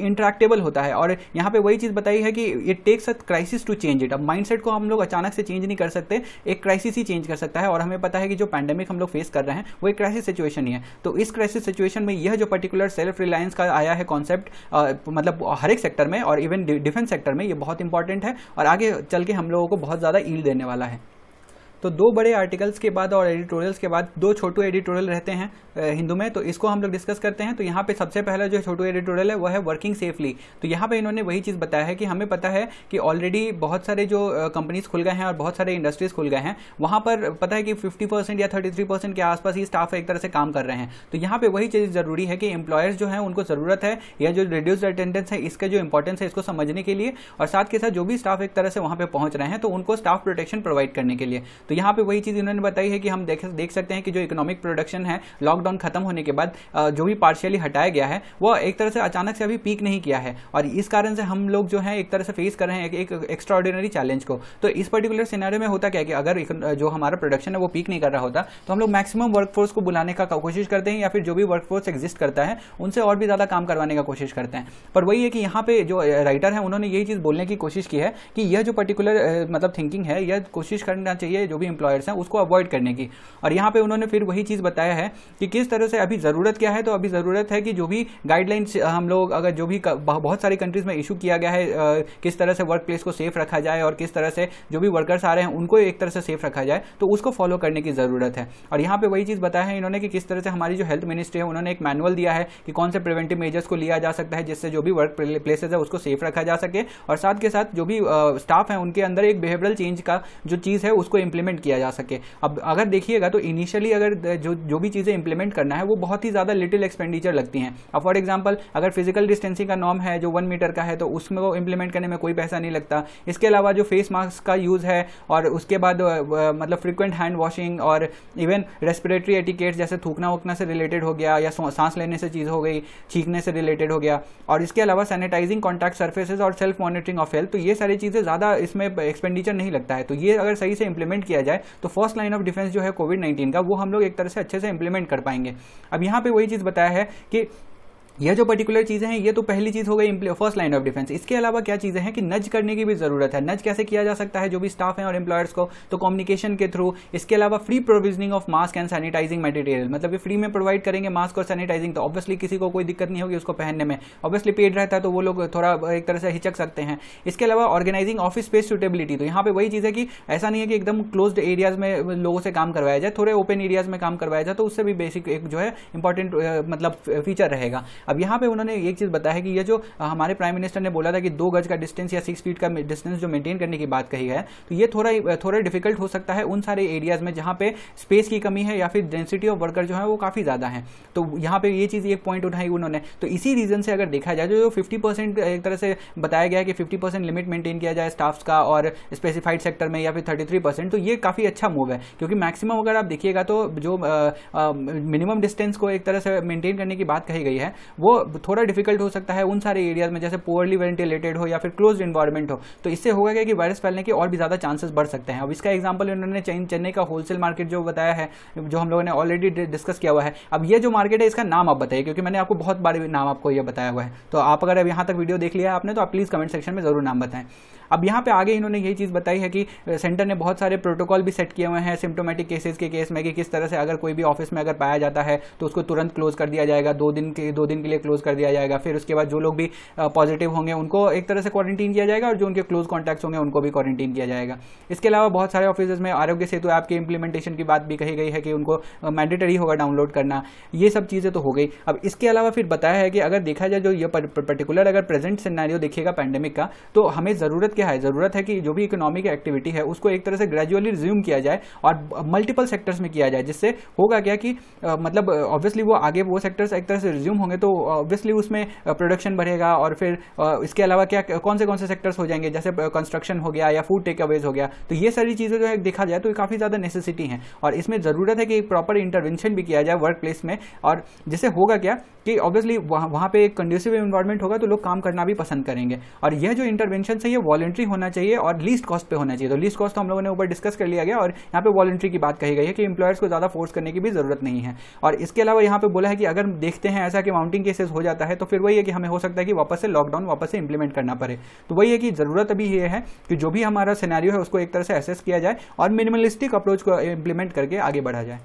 इंटरेक्टेबल होता है और यहां पे वही चीज़ बताई है कि it takes a crisis to change it अब माइंडसेट को हम लोग अचानक से चेंज नहीं कर सकते एक क्राइसिस ही चेंज कर सकता है और हमें पता है कि जो पैंडेमिक हम लोग फेस कर रहे हैं वो एक क्राइसिस सिचुएशन ही है तो इस क्राइसिस सिचुएशन में यह जो पर्टिकुलर सेल्फ रिलायंस का आया है कॉन्सेप्ट मतलब हर एक सेक्टर में और इवन डिफेंस सेक्टर में यह बहुत इंपॉर्टेंट है और आगे चल के हम लोगों को बहुत ज़्यादा ईल देने वाला है तो दो बड़े आर्टिकल्स के बाद और एडिटोरियल्स के बाद दो छोटू एडिटोरियल रहते हैं हिंदू में तो इसको हम लोग डिस्कस करते हैं तो यहाँ पे सबसे पहला जो छोटू एडिटोरियल है वह है वर्किंग सेफली तो यहाँ पे इन्होंने वही चीज़ बताया है कि हमें पता है कि ऑलरेडी बहुत सारे जो कंपनीज खुल गए हैं और बहुत सारे इंडस्ट्रीज खुल गए हैं वहाँ पर पता है कि फिफ्टी या थर्टी के आसपास ही स्टाफ एक तरह से काम कर रहे हैं तो यहाँ पर वही चीज़ ज़रूरी है कि एम्प्लॉयर्स जो है उनको ज़रूरत है या जो रिड्यूस अटेंडेंस है इसका जो इंपॉर्टेंस है इसको समझने के लिए और साथ के साथ जो भी स्टाफ एक तरह से वहाँ पर पहुँच रहे हैं तो उनको स्टाफ प्रोटेक्शन प्रोवाइड करने के लिए तो तो यहाँ पे वही चीज इन्होंने बताई है कि हम देख देख सकते हैं कि जो इकोनॉमिक प्रोडक्शन है लॉकडाउन खत्म होने के बाद जो भी पार्शियली हटाया गया है वो एक तरह से अचानक से अभी पीक नहीं किया है और इस कारण से हम लोग जो है एक तरह से फेस कर रहे हैं एक एक्स्ट्राऑर्डिनरी चैलेंज को तो इस पर्टिकुलर सिनेरियो में होता क्या कि अगर जो हमारा प्रोडक्शन है वो पीक नहीं कर रहा होता तो हम लोग मैक्सिमम वर्कफोर्स को बुलाने का कोशिश करते हैं या फिर जो भी वर्कफोर्स एग्जिस्ट करता है उनसे और भी ज्यादा काम करवाने का कोशिश करते हैं पर वही है कि यहाँ पे जो राइटर है उन्होंने यही चीज बोलने की कोशिश की है कि यह जो पर्टिकुलर मतलब थिंकिंग है यह कोशिश करना चाहिए जो भी इंप्लॉयर्स हैं उसको अवॉइड करने की और यहाँ पे उन्होंने फिर वही चीज़ बताया है कि किस तरह से अभी ज़रूरत क्या है तो अभी ज़रूरत है कि जो भी गाइडलाइंस हम लोग अगर जो भी बहुत सारी कंट्रीज़ में इशू किया गया है किस तरह से वर्क प्लेस को सेफ रखा जाए और किस तरह से जो भी वर्कर्स आ रहे हैं उनको एक तरह से सेफ रखा जाए तो उसको फॉलो करने की ज़रूरत है और यहाँ पर वही चीज़ बताया है इन्होंने कि किस तरह से हमारी जो हेल्थ मिनिस्ट्री है उन्होंने एक मैनुअल दिया है कि कौन से प्रिवेंटिव मेजर्स को लिया जा सकता है जिससे जो भी वर्क प्लेसेज है उसको सेफ रखा जा सके और साथ के साथ जो भी स्टाफ है उनके अंदर एक बिहेवियरल चेंज का जो चीज़ है उसको इंप्लीमेंट इम्प्लीमेंट किया जा सके अब अगर देखिएगा तो इनिशियली अगर जो जो भी चीज़ें इंप्लीमेंट करना है वो बहुत ही ज़्यादा लिटिल एक्सपेंडिचर लगती हैं अब फॉर एग्जाम्पल अगर फिजिकल डिस्टेंसिंग का नॉम है जो वन मीटर का है तो उसमें वो इंप्लीमेंट करने में कोई पैसा नहीं लगता इसके अलावा जो फेस मास्क का यूज़ है और उसके बाद मतलब फ्रिक्वेंट हैंड वॉशिंग और इवन रेस्पिरेटरी एटिकेट्स जैसे थूकना वूकना से रिलेटेड हो गया या सांस लेने से चीज़ हो गई छींकने से रिलेटेड हो गया और इसके अलावा सैनिटाइजिंग कॉन्टैक्ट सर्फेसेज और सेल्फ मॉनिटरिंग ऑफ हेल्थ तो ये सारी चीज़ें ज़्यादा इसमें एक्सपेंडिचर नहीं लगता है तो ये अगर सही से इंप्लीमेंट किया जाए तो फर्स्ट लाइन ऑफ डिफेंस जो है कोविड नाइन्टीन का वो हम लोग एक तरह से अच्छे से इंप्लीमेंट कर पाएंगे अब यहाँ पे वही चीज़ बताया है कि यह जो पर्टिकुलर चीजें हैं ये तो पहली चीज हो गई फर्स्ट लाइन ऑफ डिफेंस इसके अलावा क्या चीजें हैं कि नज करने की भी जरूरत है नज कैसे किया जा सकता है जो भी स्टाफ है और एम्प्लॉयर्स को तो कम्युनिकेशन के थ्रू इसके अलावा free provisioning of mask and sanitising material मतलब ये फ्री में प्रोवाइड करेंगे मास्क और सैनिटाइजिंग तो ऑब्वियसली किसी को कोई दिक्कत नहीं होगी उसको पहनने में ऑब्वियसली पेड रहता है तो वो लोग थोड़ा एक तरह से हिचक सकते हैं इसके अलावा ऑर्गेनाइजिंग ऑफिस स्पेस सुटेबिलिटी तो यहाँ पे वही चीज है कि ऐसा नहीं है कि एकदम क्लोज एरियाज में लोगों से काम करवाया जाए थोड़े ओपन एरियाज में काम करवाया जाए तो उससे भी बेसिक एक जो है इंपॉर्टेंट मतलब फीचर रहेगा अब यहाँ पे उन्होंने एक चीज़ बताया कि ये जो हमारे प्राइम मिनिस्टर ने बोला था कि दो गज का डिस्टेंस या सिक्स फीट का डिस्टेंस जो मेंटेन करने की बात कही है तो ये थोड़ा थोड़ा डिफिकल्ट हो सकता है उन सारे एरियाज में जहाँ पे स्पेस की कमी है या फिर डेंसिटी ऑफ वर्कर जो है वो काफ़ी ज़्यादा है तो यहाँ पर ये चीज़ एक पॉइंट उठाई उन्होंने तो इसी रीज़न से अगर देखा जाए जो फिफ्टी परसेंट एक तरह से बताया गया कि फिफ्टी परसेंट लिमिट मेंटेन किया जाए स्टाफ्स का और स्पेसिफाइड सेक्टर में या फिर थर्टी थ्री परसेंट तो ये काफ़ी अच्छा मूव है क्योंकि मैक्सिमम अगर आप देखिएगा तो जो मिनिमम डिस्टेंस को एक तरह से मेंटेन करने की बात कही गई है वो थोड़ा डिफिकल्ट हो सकता है उन सारे एरियाज में जैसे पोअरली वेंटिलेटेड हो या फिर क्लोज इन्वायरमेंट हो तो इससे होगा क्या कि वायरस फैलने के और भी ज़्यादा चांसेस बढ़ सकते हैं अब इसका एग्जाम्पल इन्होंने चेन्नई का होलसेल मार्केट जो बताया है जो हम लोगों ने ऑलरेडी डिस्कस किया हुआ है अब ये जो मार्केट है इसका नाम आप बताइए क्योंकि मैंने आपको बहुत बार नाम आपको यह बताया हुआ है तो आप अगर अब यहाँ तक वीडियो देख लिया है आपने तो आप प्लीज़ कमेंट सेक्शन में ज़रूर नाम बताएं अब यहाँ पे आगे इन्होंने यही चीज़ बताई है कि सेंटर ने बहुत सारे प्रोटोकॉल भी सेट किए हुए हैं सिम्टोमेटिक केसेज के केस में कि किस तरह से अगर कोई भी ऑफिस में अगर पाया जाता है तो उसको तुरंत क्लोज कर दिया जाएगा दो दिन के दो दिन के लिए क्लोज कर दिया जाएगा फिर उसके बाद जो लोग भी पॉजिटिव होंगे उनको एक तरह से क्वारंटीन किया जाएगा और जो उनके क्लोज कॉन्टैक्ट्स होंगे उनको भी क्वारंटीन किया जाएगा इसके अलावा बहुत सारे ऑफिस में आरोग्य सेतु ऐप के इंप्लीमेंटेशन की बात भी कही गई है कि उनको मैंडेटरी होगा डाउनलोड करना ये सब चीज़ें तो हो गई अब इसके अलावा फिर बताया है कि अगर देखा जाए जो ये पर्टिकुलर अगर प्रेजेंट सिनेरियो देखिएगा पैंडेमिक का तो हमें ज़रूरत क्या है ज़रूरत है कि जो भी इकोनॉमिक एक्टिविटी है उसको एक तरह से ग्रेजुअली रिज्यूम किया जाए और मल्टीपल सेक्टर्स में किया जाए जिससे होगा क्या कि मतलब ऑब्वियसली वो आगे वो सेक्टर्स एक तरह से रिज्यूम होंगे तो ऑब्वियसली उसमें प्रोडक्शन बढ़ेगा और फिर इसके अलावा क्या कौन से कौन से सेक्टर्स हो जाएंगे जैसे कंस्ट्रक्शन हो गया या फूड टेक अवेज हो गया तो ये सारी चीज़ें जो है देखा जाए तो काफ़ी ज़्यादा नेसेसिटी हैं और इसमें ज़रूरत है कि प्रॉपर इंटरवेंशन भी किया जाए वर्क प्लेस में और जिससे होगा क्या कि ऑब्वियसली वहाँ पे एक कंड्यूसिव इन्वायरमेंट होगा तो लोग काम करना भी पसंद करेंगे और यह जो इंटरवेंशन है ये वॉल वॉलेंट्री होना चाहिए और लीस्ट कॉस्ट पे होना चाहिए तो लीस्ट कॉस्ट तो हम लोगों ने ऊपर डिस्कस कर लिया गया और यहाँ पे वॉलेंट्री की बात कही गई है कि इंप्लॉयर्स को ज़्यादा फोर्स करने की भी जरूरत नहीं है और इसके अलावा यहाँ पे बोला है कि अगर देखते हैं ऐसा कि माउंटिंग केसेस हो जाता है तो फिर वही है कि हमें हो सकता है कि वापस से लॉकडाउन वापस से इंप्लीमेंट करना पड़े तो वही है कि ज़रूरत अभी यह है कि जो भी हमारा सिनेरियो है उसको एक तरह से एसेस किया जाए और मिनिमलिस्टिक अप्रोच को इंप्लीमेंट करके आगे बढ़ा जाए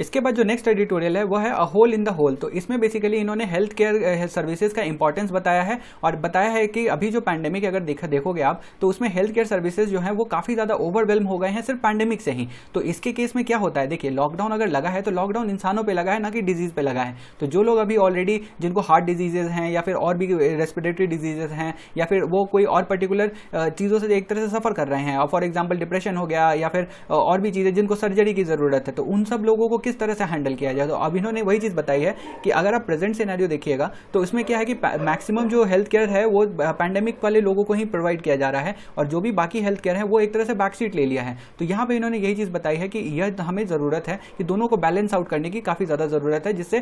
इसके बाद जो नेक्स्ट एडिटोरियल है वो है a hole in the whole तो इसमें बेसिकली इन्होंने हेल्थ केयर सर्विसेज का इंपॉर्टेंस बताया है और बताया है कि अभी जो पैंडेमिक अगर देखा देखोगे आप तो उसमें हेल्थ केयर सर्विसेज जो है वो काफी ज्यादा ओवरवेलम हो गए हैं सिर्फ पैंडेमिक से ही तो इसके केस में क्या होता है देखिए लॉकडाउन अगर लगा है तो लॉकडाउन इंसानों पर लगा है ना कि डिजीज पे लगा है तो जो लोग अभी ऑलरेडी जिनको हार्ट डिजीजेज हैं या फिर और भी रेस्पिरेटरी eh, डिजीजेज हैं या फिर वो कोई और पर्टिकुलर eh, चीज़ों से एक तरह से सफर कर रहे हैं फॉर एग्जाम्पल डिप्रेशन हो गया या फिर eh, और भी चीज़ें जिनको सर्जरी की ज़रूरत है तो उन सब लोगों को किस तरह से हैंडल किया जाए तो अब इन्होंने वही चीज़ बताई है कि अगर आप प्रेजेंट सिनेरियो देखिएगा तो उसमें क्या है कि मैक्सिमम जो हेल्थ केयर है वो पैंडेमिक वाले लोगों को ही प्रोवाइड किया जा रहा है और जो भी बाकी हेल्थ केयर है वो एक तरह से बैकसीट ले लिया है तो यहाँ पर इन्होंने यही चीज़ बताई है कि यह हमें ज़रूरत है कि दोनों को बैलेंस आउट करने की काफ़ी ज़्यादा ज़रूरत है जिससे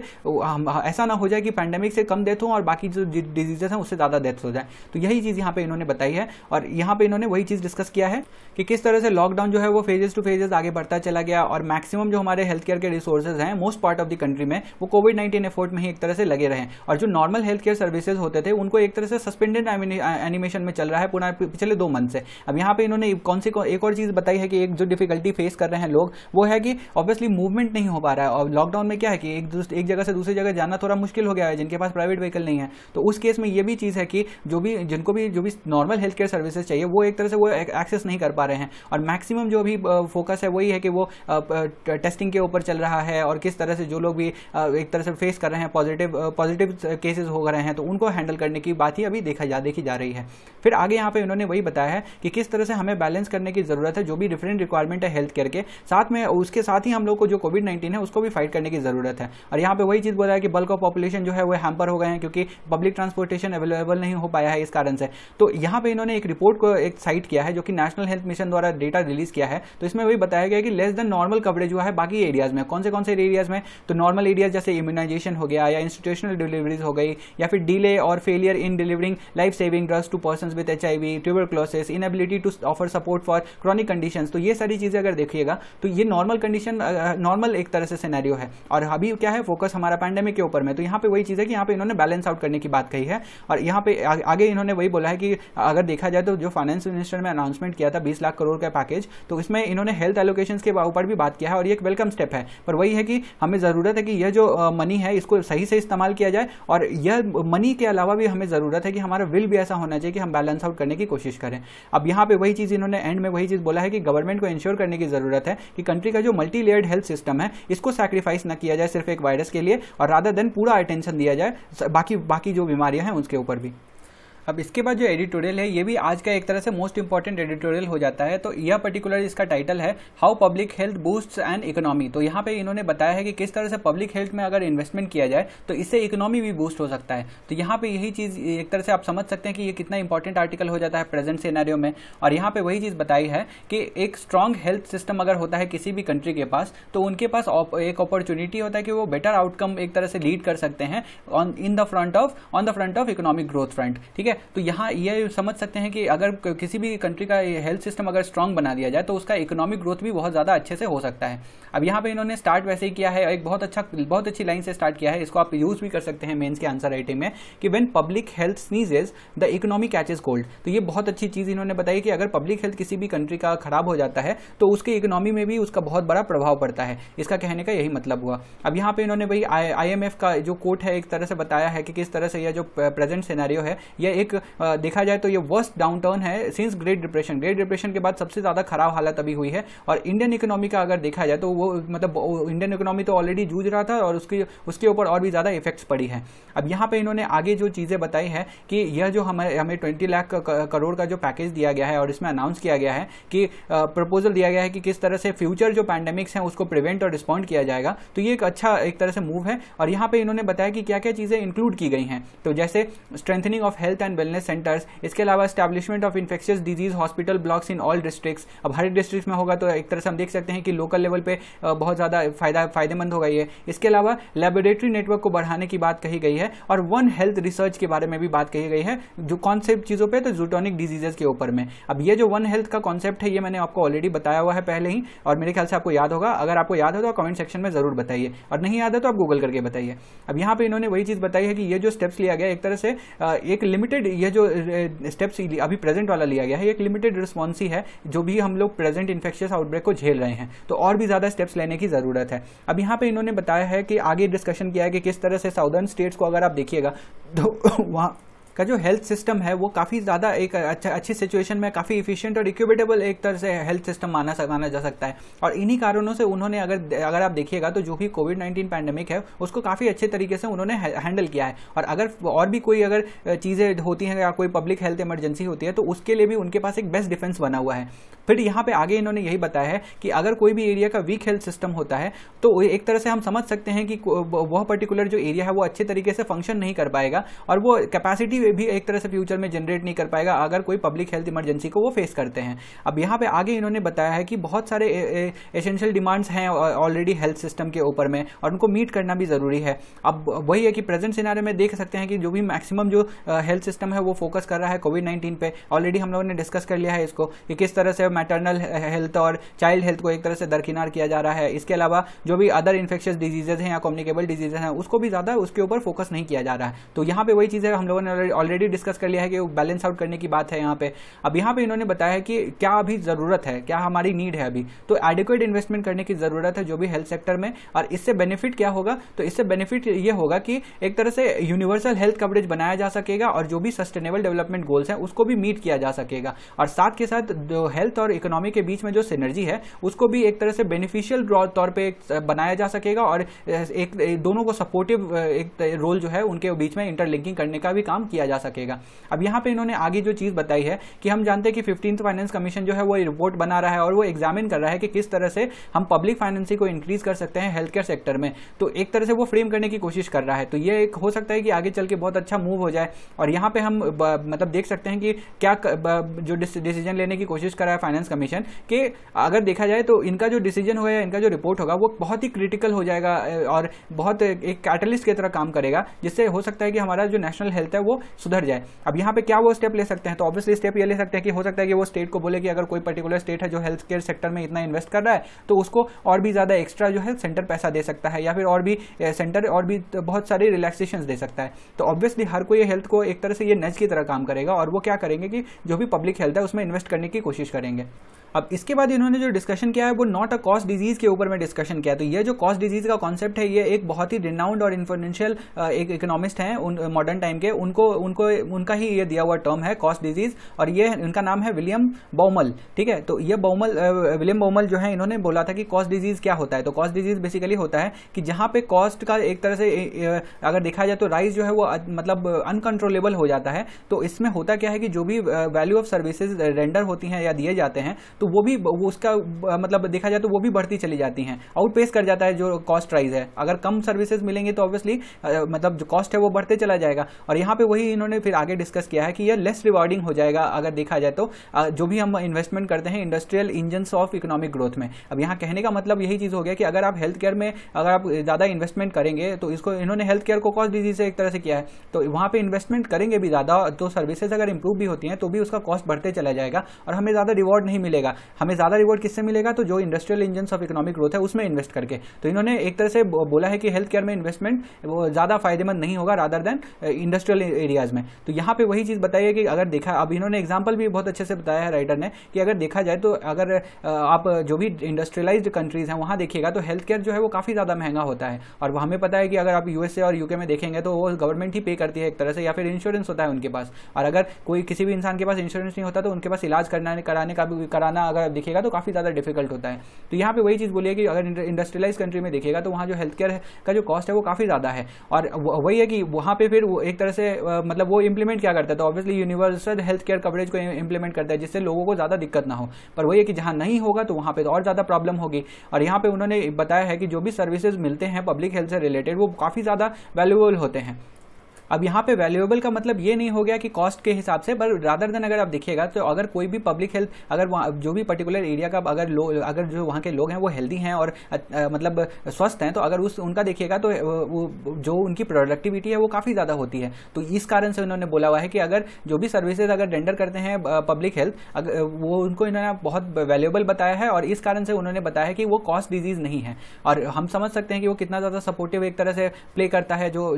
ऐसा ना हो जाए कि पैंडेमिक से कम डेथ हो और बाकी जो डिजीजेस हैं उससे ज़्यादा डेथ हो जाए तो यही चीज़ यहाँ पर इन्होंने बताई है और यहाँ पर इन्होंने वही चीज़ डिस्कस किया है कि किस तरह से लॉकडाउन जो है वो फेजेस टू फेजेस आगे बढ़ता चला गया और मैक्सिमम जो हमारे हेल्थ केयर के रिसोर्सेज हैं most part of the country में वो कोविड नाइन्टीन एफोर्ट में ही एक तरह से लगे रहे और जो नॉर्मल हेल्थ केयर सर्विसेज होते थे उनको एक तरह से सस्पेंडेड एनिमेशन में चल रहा है पुनः पिछले दो मंथ से अब यहाँ पे इन्होंने कौन सी एक और चीज़ बताई है कि एक जो डिफिकल्टी फेस कर रहे हैं लोग वो है कि ऑब्वियसली मूवमेंट नहीं हो पा रहा है और लॉकडाउन में क्या है कि एक एक जगह से दूसरी जगह जाना थोड़ा मुश्किल हो गया है जिनके पास प्राइवेट व्हीकल नहीं है तो उस केस में ये भी चीज़ है कि जो भी जिनको भी जो भी नॉर्मल हेल्थ केयर सर्विसेज चाहिए वो एक तरह से वो एक्सेस नहीं कर पा रहे हैं और मैक्सिमम जो भी फोकस है वही है कि वो टेस्टिंग के ऊपर चल रहा है और किस तरह से जो लोग भी एक तरह से फेस कर रहे हैं पॉजिटिव पॉजिटिव केसेस हो रहे हैं तो उनको हैंडल करने की बात ही अभी देखा जा देखी जा रही है फिर आगे यहाँ पे इन्होंने वही बताया है कि किस तरह से हमें बैलेंस करने की ज़रूरत है जो भी डिफरेंट रिक्वायरमेंट है हेल्थ केयर के साथ में उसके साथ ही हम लोग को जो कोविड नाइन्टीन है उसको भी फाइट करने की ज़रूरत है और यहाँ पे वही चीज़ बोला है कि बल्क ऑफ पॉपुलेशन जो है वो हैम्पर हो गए हैं क्योंकि पब्लिक ट्रांसपोर्टेशन अवेलेबल नहीं हो पाया है इस कारण से तो यहाँ पे इन्होंने एक रिपोर्ट को एक साइट किया है जो कि नेशनल हेल्थ मिशन द्वारा डेटा रिलीज किया है तो इसमें वही बताया गया कि लेस देन नॉर्मल कवरेज हुआ है बाकी एरियाज में कौन से कौन से एरियाज में तो नॉर्मल एरियाज जैसे इम्यूनाइजेशन हो गया या इंस्टीट्यूशनल डिलीवरीज हो गई या फिर डिले और failure in delivering life saving drugs to person with H I V in inability to offer support for chronic condition तो ये सारी चीज़ें अगर देखिएगा तो ये नॉर्मल कंडीशन नॉर्मल एक तरह से सिनेरियो है और अभी क्या है फोकस हमारा पैंडेमिक के ऊपर में तो यहाँ पे वही चीज़ है कि यहाँ पे इन्होंने बैलेंस आउट करने की बात कही है और यहाँ पे आगे इन्होंने वही बोला है कि अगर देखा जाए तो जो फाइनेंस मिनिस्टर ने अनाउंसमेंट किया था बीस लाख करोड़ का पैकेज तो इसमें इन्होंने हेल्थ एलोकेशन के ऊपर भी बात किया है और ये एक वेलकम स्टेप है पर वही है कि हमें ज़रूरत है कि यह जो मनी है इसको सही से इस्तेमाल किया जाए और यह मनी के अलावा भी हमें ज़रूरत है कि हमारा विल भी ऐसा होना चाहिए कि हम बैलेंस आउट करने की कोशिश करें अब यहां पे वही चीज़ इन्होंने एंड में वही चीज़ बोला है कि गवर्नमेंट को इंश्योर करने की ज़रूरत है कि कंट्री का जो मल्टी लेयर्ड हेल्थ सिस्टम है इसको सेक्रीफाइस ना किया जाए सिर्फ एक वायरस के लिए और राधा देन पूरा अटेंशन दिया जाए बाकी बाकी जो बीमारियां हैं उसके ऊपर भी अब इसके बाद जो एडिटोरियल है ये भी आज का एक तरह से मोस्ट इंपॉर्टेंट एडिटोरियल हो जाता है तो यह पर्टिकुलर इसका टाइटल है how public health boost and economy तो यहाँ पे इन्होंने बताया है कि किस तरह से पब्लिक हेल्थ में अगर इन्वेस्टमेंट किया जाए तो इससे इकोनॉमी भी बूस्ट हो सकता है तो यहाँ पे यही चीज एक तरह से आप समझ सकते हैं कि ये कितना इंपॉर्टेंट आर्टिकल हो जाता है प्रेजेंट सिनेरियो में और यहाँ पे वही चीज बताई है कि एक स्ट्रांग हेल्थ सिस्टम अगर होता है किसी भी कंट्री के पास तो उनके पास एक अपॉर्चुनिटी होता है कि वो बेटर आउटकम एक तरह से लीड कर सकते हैं on in the front of on the front of economic growth front ठीक है है तो यहाँ ये यह समझ सकते हैं कि अगर किसी भी कंट्री का हेल्थ सिस्टम अगर स्ट्रांग बना दिया जाए तो उसका इकोनॉमिक ग्रोथ भी बहुत ज़्यादा अच्छे से हो सकता है अब यहाँ पे इन्होंने स्टार्ट वैसे ही किया है एक बहुत अच्छा बहुत अच्छी लाइन से स्टार्ट किया है इसको आप यूज भी कर सकते हैं मेन्स के आंसर राइटिंग में कि when public health sneezes the economy catches cold तो ये बहुत अच्छी चीज़ इन्होंने बताई कि अगर पब्लिक हेल्थ किसी भी कंट्री का खराब हो जाता है तो उसके इकोनॉमी में भी उसका बहुत बड़ा प्रभाव पड़ता है इसका कहने का यही मतलब हुआ अब यहाँ पे इन्होंने भाई आईएमएफ का जो कोट है एक तरह से बताया है कि किस तरह से यह जो प्रेजेंट सिनेरियो है यह एक देखा जाए तो ये वर्स्ट डाउनटर्न है since great depression great depression के बाद सबसे ज़्यादा खराब हालत अभी हुई है और इंडियन इकोनॉमी का अगर देखा जाए तो वो मतलब इंडियन इकोनॉमी तो ऑलरेडी जूझ रहा था और उसके उसके ऊपर और भी ज़्यादा इफेक्ट्स पड़ी है अब यहाँ पर इन्होंने आगे जो चीज़ें बताई है कि यह जो हमें हमें ट्वेंटी लाख करोड़ का जो पैकेज दिया गया है और इसमें अनाउंस किया गया है कि प्रपोजल दिया गया है कि किस तरह से फ्यूचर जो पैंडेमिक्स हैं उसको प्रिवेंट और रिस्पॉन्ड किया जाएगा तो ये एक अच्छा एक तरह से मूव है और यहाँ पे इन्होंने बताया कि क्या क्या चीज़ें इंक्लूड की गई हैं तो जैसे strengthening of health and and wellness centres इसके अलावा establishment of infectious disease hospital blocks in all districts अब हर डिस्ट्रिक्ट में होगा तो एक तरह से हम देख सकते हैं कि लोकल लेवल पे बहुत ज़्यादा फायदा फायदेमंद होगा ये इसके अलावा लेबोरेटरी नेटवर्क को बढ़ाने की बात कही गई है और वन हेल्थ रिसर्च के बारे में भी बात कही गई है जो कॉन्सेप्ट चीज़ों पर तो जूटोनिक डिजीजेज के ऊपर में अब ये जो वन हेल्थ का कॉन्सेप्ट है ये मैंने आपको ऑलरेडी बताया हुआ है पहले ही और मेरे ख्याल से आपको याद होगा अगर आपको याद हो तो कमेंट सेक्शन में ज़रूर बताइए और नहीं याद है तो आप गूगल करके बताइए अब यहाँ पर इन्होंने वही चीज़ बताई है कि ये जो स्टेप्स लिया गया एक तरह से एक लिमिटेड लिमिटेड यह जो स्टेप्स अभी प्रेजेंट वाला लिया गया है एक लिमिटेड रिस्पॉन्स ही है जो भी हम लोग प्रेजेंट इन्फेक्शियस आउटब्रेक को झेल रहे हैं तो और भी ज़्यादा स्टेप्स लेने की ज़रूरत है अब यहाँ पे इन्होंने बताया है कि आगे डिस्कशन किया है कि किस तरह से साउदर्न स्टेट्स को अगर आप देखिएगा तो (laughs) वहाँ का जो हेल्थ सिस्टम है वो काफ़ी ज़्यादा एक अच्छा अच्छी सिचुएशन में काफ़ी इफिशियंट और इक्यूबेटेबल एक तरह से हेल्थ सिस्टम माना माना जा सकता है और इन्हीं कारणों से उन्होंने अगर अगर आप देखिएगा तो जो भी कोविड नाइन्टीन पैंडमिक है उसको काफ़ी अच्छे तरीके से उन्होंने हैंडल किया है और अगर और भी कोई अगर चीज़ें होती हैं या कोई पब्लिक हेल्थ इमरजेंसी होती है तो उसके लिए भी उनके पास एक बेस्ट डिफेंस बना हुआ है फिर यहाँ पे आगे इन्होंने यही बताया है कि अगर कोई भी एरिया का वीक हेल्थ सिस्टम होता है तो एक तरह से हम समझ सकते हैं कि वह पर्टिकुलर जो एरिया है वो अच्छे तरीके से फंक्शन नहीं कर पाएगा और वो कैपेसिटी भी एक तरह से फ्यूचर में जनरेट नहीं कर पाएगा अगर कोई पब्लिक हेल्थ इमरजेंसी को वो फेस करते हैं अब यहाँ पे आगे इन्होंने बताया है कि बहुत सारे एसेंशियल डिमांड्स हैं ऑलरेडी हेल्थ सिस्टम के ऊपर में और उनको मीट करना भी ज़रूरी है अब वही है कि प्रेजेंट सिनारे में देख सकते हैं कि जो भी मैक्सिमम जो हेल्थ सिस्टम है वो फोकस कर रहा है कोविड नाइन्टीन पे ऑलरेडी हम लोगों ने डिस्कस कर लिया है इसको कि किस तरह से मैटर्नल हेल्थ और चाइल्ड हेल्थ को एक तरह से दरकिनार किया जा रहा है इसके अलावा जो भी अदर इन्फेक्शियस डिजीजेज हैं या कम्युनिकेबल डिजीजेज हैं उसको भी ज़्यादा उसके ऊपर फोकस नहीं किया जा रहा है तो यहाँ पे वही चीज़ है हम लोगों ने ऑलरेडी डिस्कस कर लिया है कि वो बैलेंस आउट करने की बात है यहाँ पे अब यहाँ पे इन्होंने बताया है कि क्या अभी ज़रूरत है क्या हमारी नीड है अभी तो एडिक्वेट इन्वेस्टमेंट करने की ज़रूरत है जो भी हेल्थ सेक्टर में और इससे बेनिफिट क्या होगा तो इससे बेनिफिट ये होगा कि एक तरह से यूनिवर्सल हेल्थ कवरेज बनाया जा सकेगा और जो भी सस्टेनेबल डेवलपमेंट गोल्स हैं उसको भी मीट किया जा सकेगा और साथ के साथ जो हेल्थ और इकोनॉमी के बीच में जो सिनर्जी है उसको भी एक तरह से बेनिफिशियल तौर पर बनाया जा सकेगा और एक दोनों को सपोर्टिव एक रोल जो है उनके बीच में इंटरलिंकिंग करने का भी काम किया किया जा सकेगा अब यहाँ पे इन्होंने आगे जो चीज़ बताई है कि हम जानते हैं कि फिफ्टीन फाइनेंस कमीशन जो है वो रिपोर्ट बना रहा है और वो एग्जामिन कर रहा है कि किस तरह से हम पब्लिक फाइनेंसिंग को इंक्रीज कर सकते हैं हेल्थ केयर सेक्टर में तो एक तरह से वो फ्रेम करने की कोशिश कर रहा है तो ये एक हो सकता है कि आगे चल के बहुत अच्छा मूव हो जाए और यहाँ पे हम मतलब देख सकते हैं कि क्या जो डिसीजन लेने की कोशिश कर रहा है फाइनेंस कमीशन कि अगर देखा जाए तो इनका जो डिसीजन होगा इनका जो रिपोर्ट होगा वो बहुत ही क्रिटिकल हो जाएगा और बहुत एक कैटलिस्ट की तरह काम करेगा जिससे हो सकता है कि हमारा जो नेशनल हेल्थ है वो सुधर जाए अब यहाँ पे क्या वो स्टेप ले सकते हैं तो ऑब्वियसली स्टेप ये ले सकते हैं कि हो सकता है कि वो स्टेट को बोले कि अगर कोई पर्टिकुलर स्टेट है जो हेल्थ केयर सेक्टर में इतना इन्वेस्ट कर रहा है तो उसको और भी ज़्यादा एक्स्ट्रा जो है सेंटर पैसा दे सकता है या फिर और भी सेंटर और भी तो बहुत सारे रिलैक्सेशन दे सकता है तो ऑब्वियसली हर कोई हेल्थ को एक तरह से ये नज की तरह काम करेगा और वो क्या करेंगे कि जो भी पब्लिक हेल्थ है उसमें इन्वेस्ट करने की कोशिश करेंगे अब इसके बाद इन्होंने जो डिस्कशन किया है वो नॉट अ कॉस्ट डिजीज के ऊपर में डिस्कशन किया तो ये जो कॉस्ट डिजीज का कॉन्सेप्ट है ये एक बहुत ही रिनाउंड और इन्फ्लुएंशियल एक इकोनॉमिस्ट है उन मॉडर्न टाइम के उनको उनको उनका ही ये दिया हुआ टर्म है कॉस्ट डिजीज और ये उनका नाम है विलियम बोमल ठीक है तो ये बोमल विलियम बोमल जो है इन्होंने बोला था कि कॉस्ट डिजीज क्या होता है तो कॉस्ट डिजीज बेसिकली होता है कि जहां पे कॉस्ट का एक तरह से अगर देखा जाए तो राइस जो है वो मतलब अनकंट्रोलेबल हो जाता है तो इसमें होता क्या है कि जो भी वैल्यू ऑफ सर्विसेज रेंडर होती हैं या दिए जाते हैं तो वो भी वो उसका मतलब देखा जाए तो वो भी बढ़ती चली जाती हैं आउट पेस कर जाता है जो कॉस्ट राइज है अगर कम सर्विसेज मिलेंगे तो ऑब्वियसली मतलब जो कॉस्ट है वो बढ़ते चला जाएगा और यहाँ पे वही इन्होंने फिर आगे डिस्कस किया है कि यह लेस रिवॉर्डिंग हो जाएगा अगर देखा जाए तो जो भी हम इन्वेस्टमेंट करते हैं industrial engine of economic growth में अब यहाँ कहने का मतलब यही चीज़ हो गया कि अगर आप हेल्थ केयर में अगर आप ज़्यादा इन्वेस्टमेंट करेंगे तो इसको इन्होंने हेल्थ केयर को कॉस्ट डिजीज से एक तरह से किया है तो वहाँ पर इन्वेस्टमेंट करेंगे भी ज़्यादा तो सर्विसेज अगर इंप्रूव भी होती हैं तो भी उसका कॉस्ट बढ़ते चला जाएगा और हमें ज़्यादा रिवॉर्ड नहीं मिलेगा मिलेगा हमें ज़्यादा रिवॉर्ड किससे मिलेगा तो जो industrial engine of economic growth है उसमें इन्वेस्ट करके तो इन्होंने एक तरह से बोला है कि हेल्थ केयर में इन्वेस्टमेंट ज़्यादा फायदेमंद नहीं होगा रादर देन इंडस्ट्रियल एरियाज में तो यहां पर वही चीज़ बताइए कि अगर देखा अब इन्होंने एग्जाम्पल भी बहुत अच्छे से बताया है राइटर ने कि अगर देखा जाए तो अगर आप जो भी इंडस्ट्रियलाइज कंट्रीज हैं वहां देखिएगा तो हेल्थ केयर जो है वो काफ़ी ज़्यादा महंगा होता है और हमें पता है कि अगर आप यूएसए और यूके में देखेंगे तो वो गवर्नमेंट ही पे करती है एक तरह से या फिर इंश्योरेंस होता है उनके पास और अगर कोई किसी भी इंसान के पास इंश्योरेंस नहीं होता तो उनके पास इलाज करना कराने का भी कराना करना अगर दिखेगा तो काफ़ी ज़्यादा डिफिकल्ट होता है तो यहाँ पे वही चीज़ बोलिए कि अगर इंडस्ट्रियलाइज कंट्री में देखेगा तो वहाँ जो हेल्थ केयर का जो कॉस्ट है वो काफ़ी ज़्यादा है और वही है कि वहाँ पे फिर एक तरह से मतलब वो इंप्लीमेंट क्या करता है तो obviously universal health care coverage को इंप्लीमेंट करता है जिससे लोगों को ज़्यादा दिक्कत ना हो पर वही है कि जहाँ नहीं होगा तो वहाँ पर और ज़्यादा प्रॉब्लम होगी और यहाँ पर उन्होंने बताया है कि जो भी सर्विसेज मिलते हैं पब्लिक हेल्थ से रिलेटेड वो काफ़ी ज़्यादा वैल्यूबल होते हैं अब यहाँ पे वैल्यूएबल का मतलब ये नहीं हो गया कि कॉस्ट के हिसाब से बट रादर देन अगर आप देखिएगा तो अगर कोई भी पब्लिक हेल्थ अगर जो भी पर्टिकुलर एरिया का अगर लोग अगर जो वहाँ के लोग हैं वो हेल्दी हैं और आ, मतलब स्वस्थ हैं तो अगर उस उनका देखिएगा तो वो जो उनकी प्रोडक्टिविटी है वो काफ़ी ज़्यादा होती है तो इस कारण से उन्होंने बोला हुआ है कि अगर जो भी सर्विसेज अगर रेंडर करते हैं पब्लिक हेल्थ वो उनको इन्होंने बहुत वैल्यूएबल बताया है और इस कारण से उन्होंने बताया है कि वो कॉस्ट डिजीज नहीं है और हम समझ सकते हैं कि वो कितना ज़्यादा सपोर्टिव एक तरह से प्ले करता है जो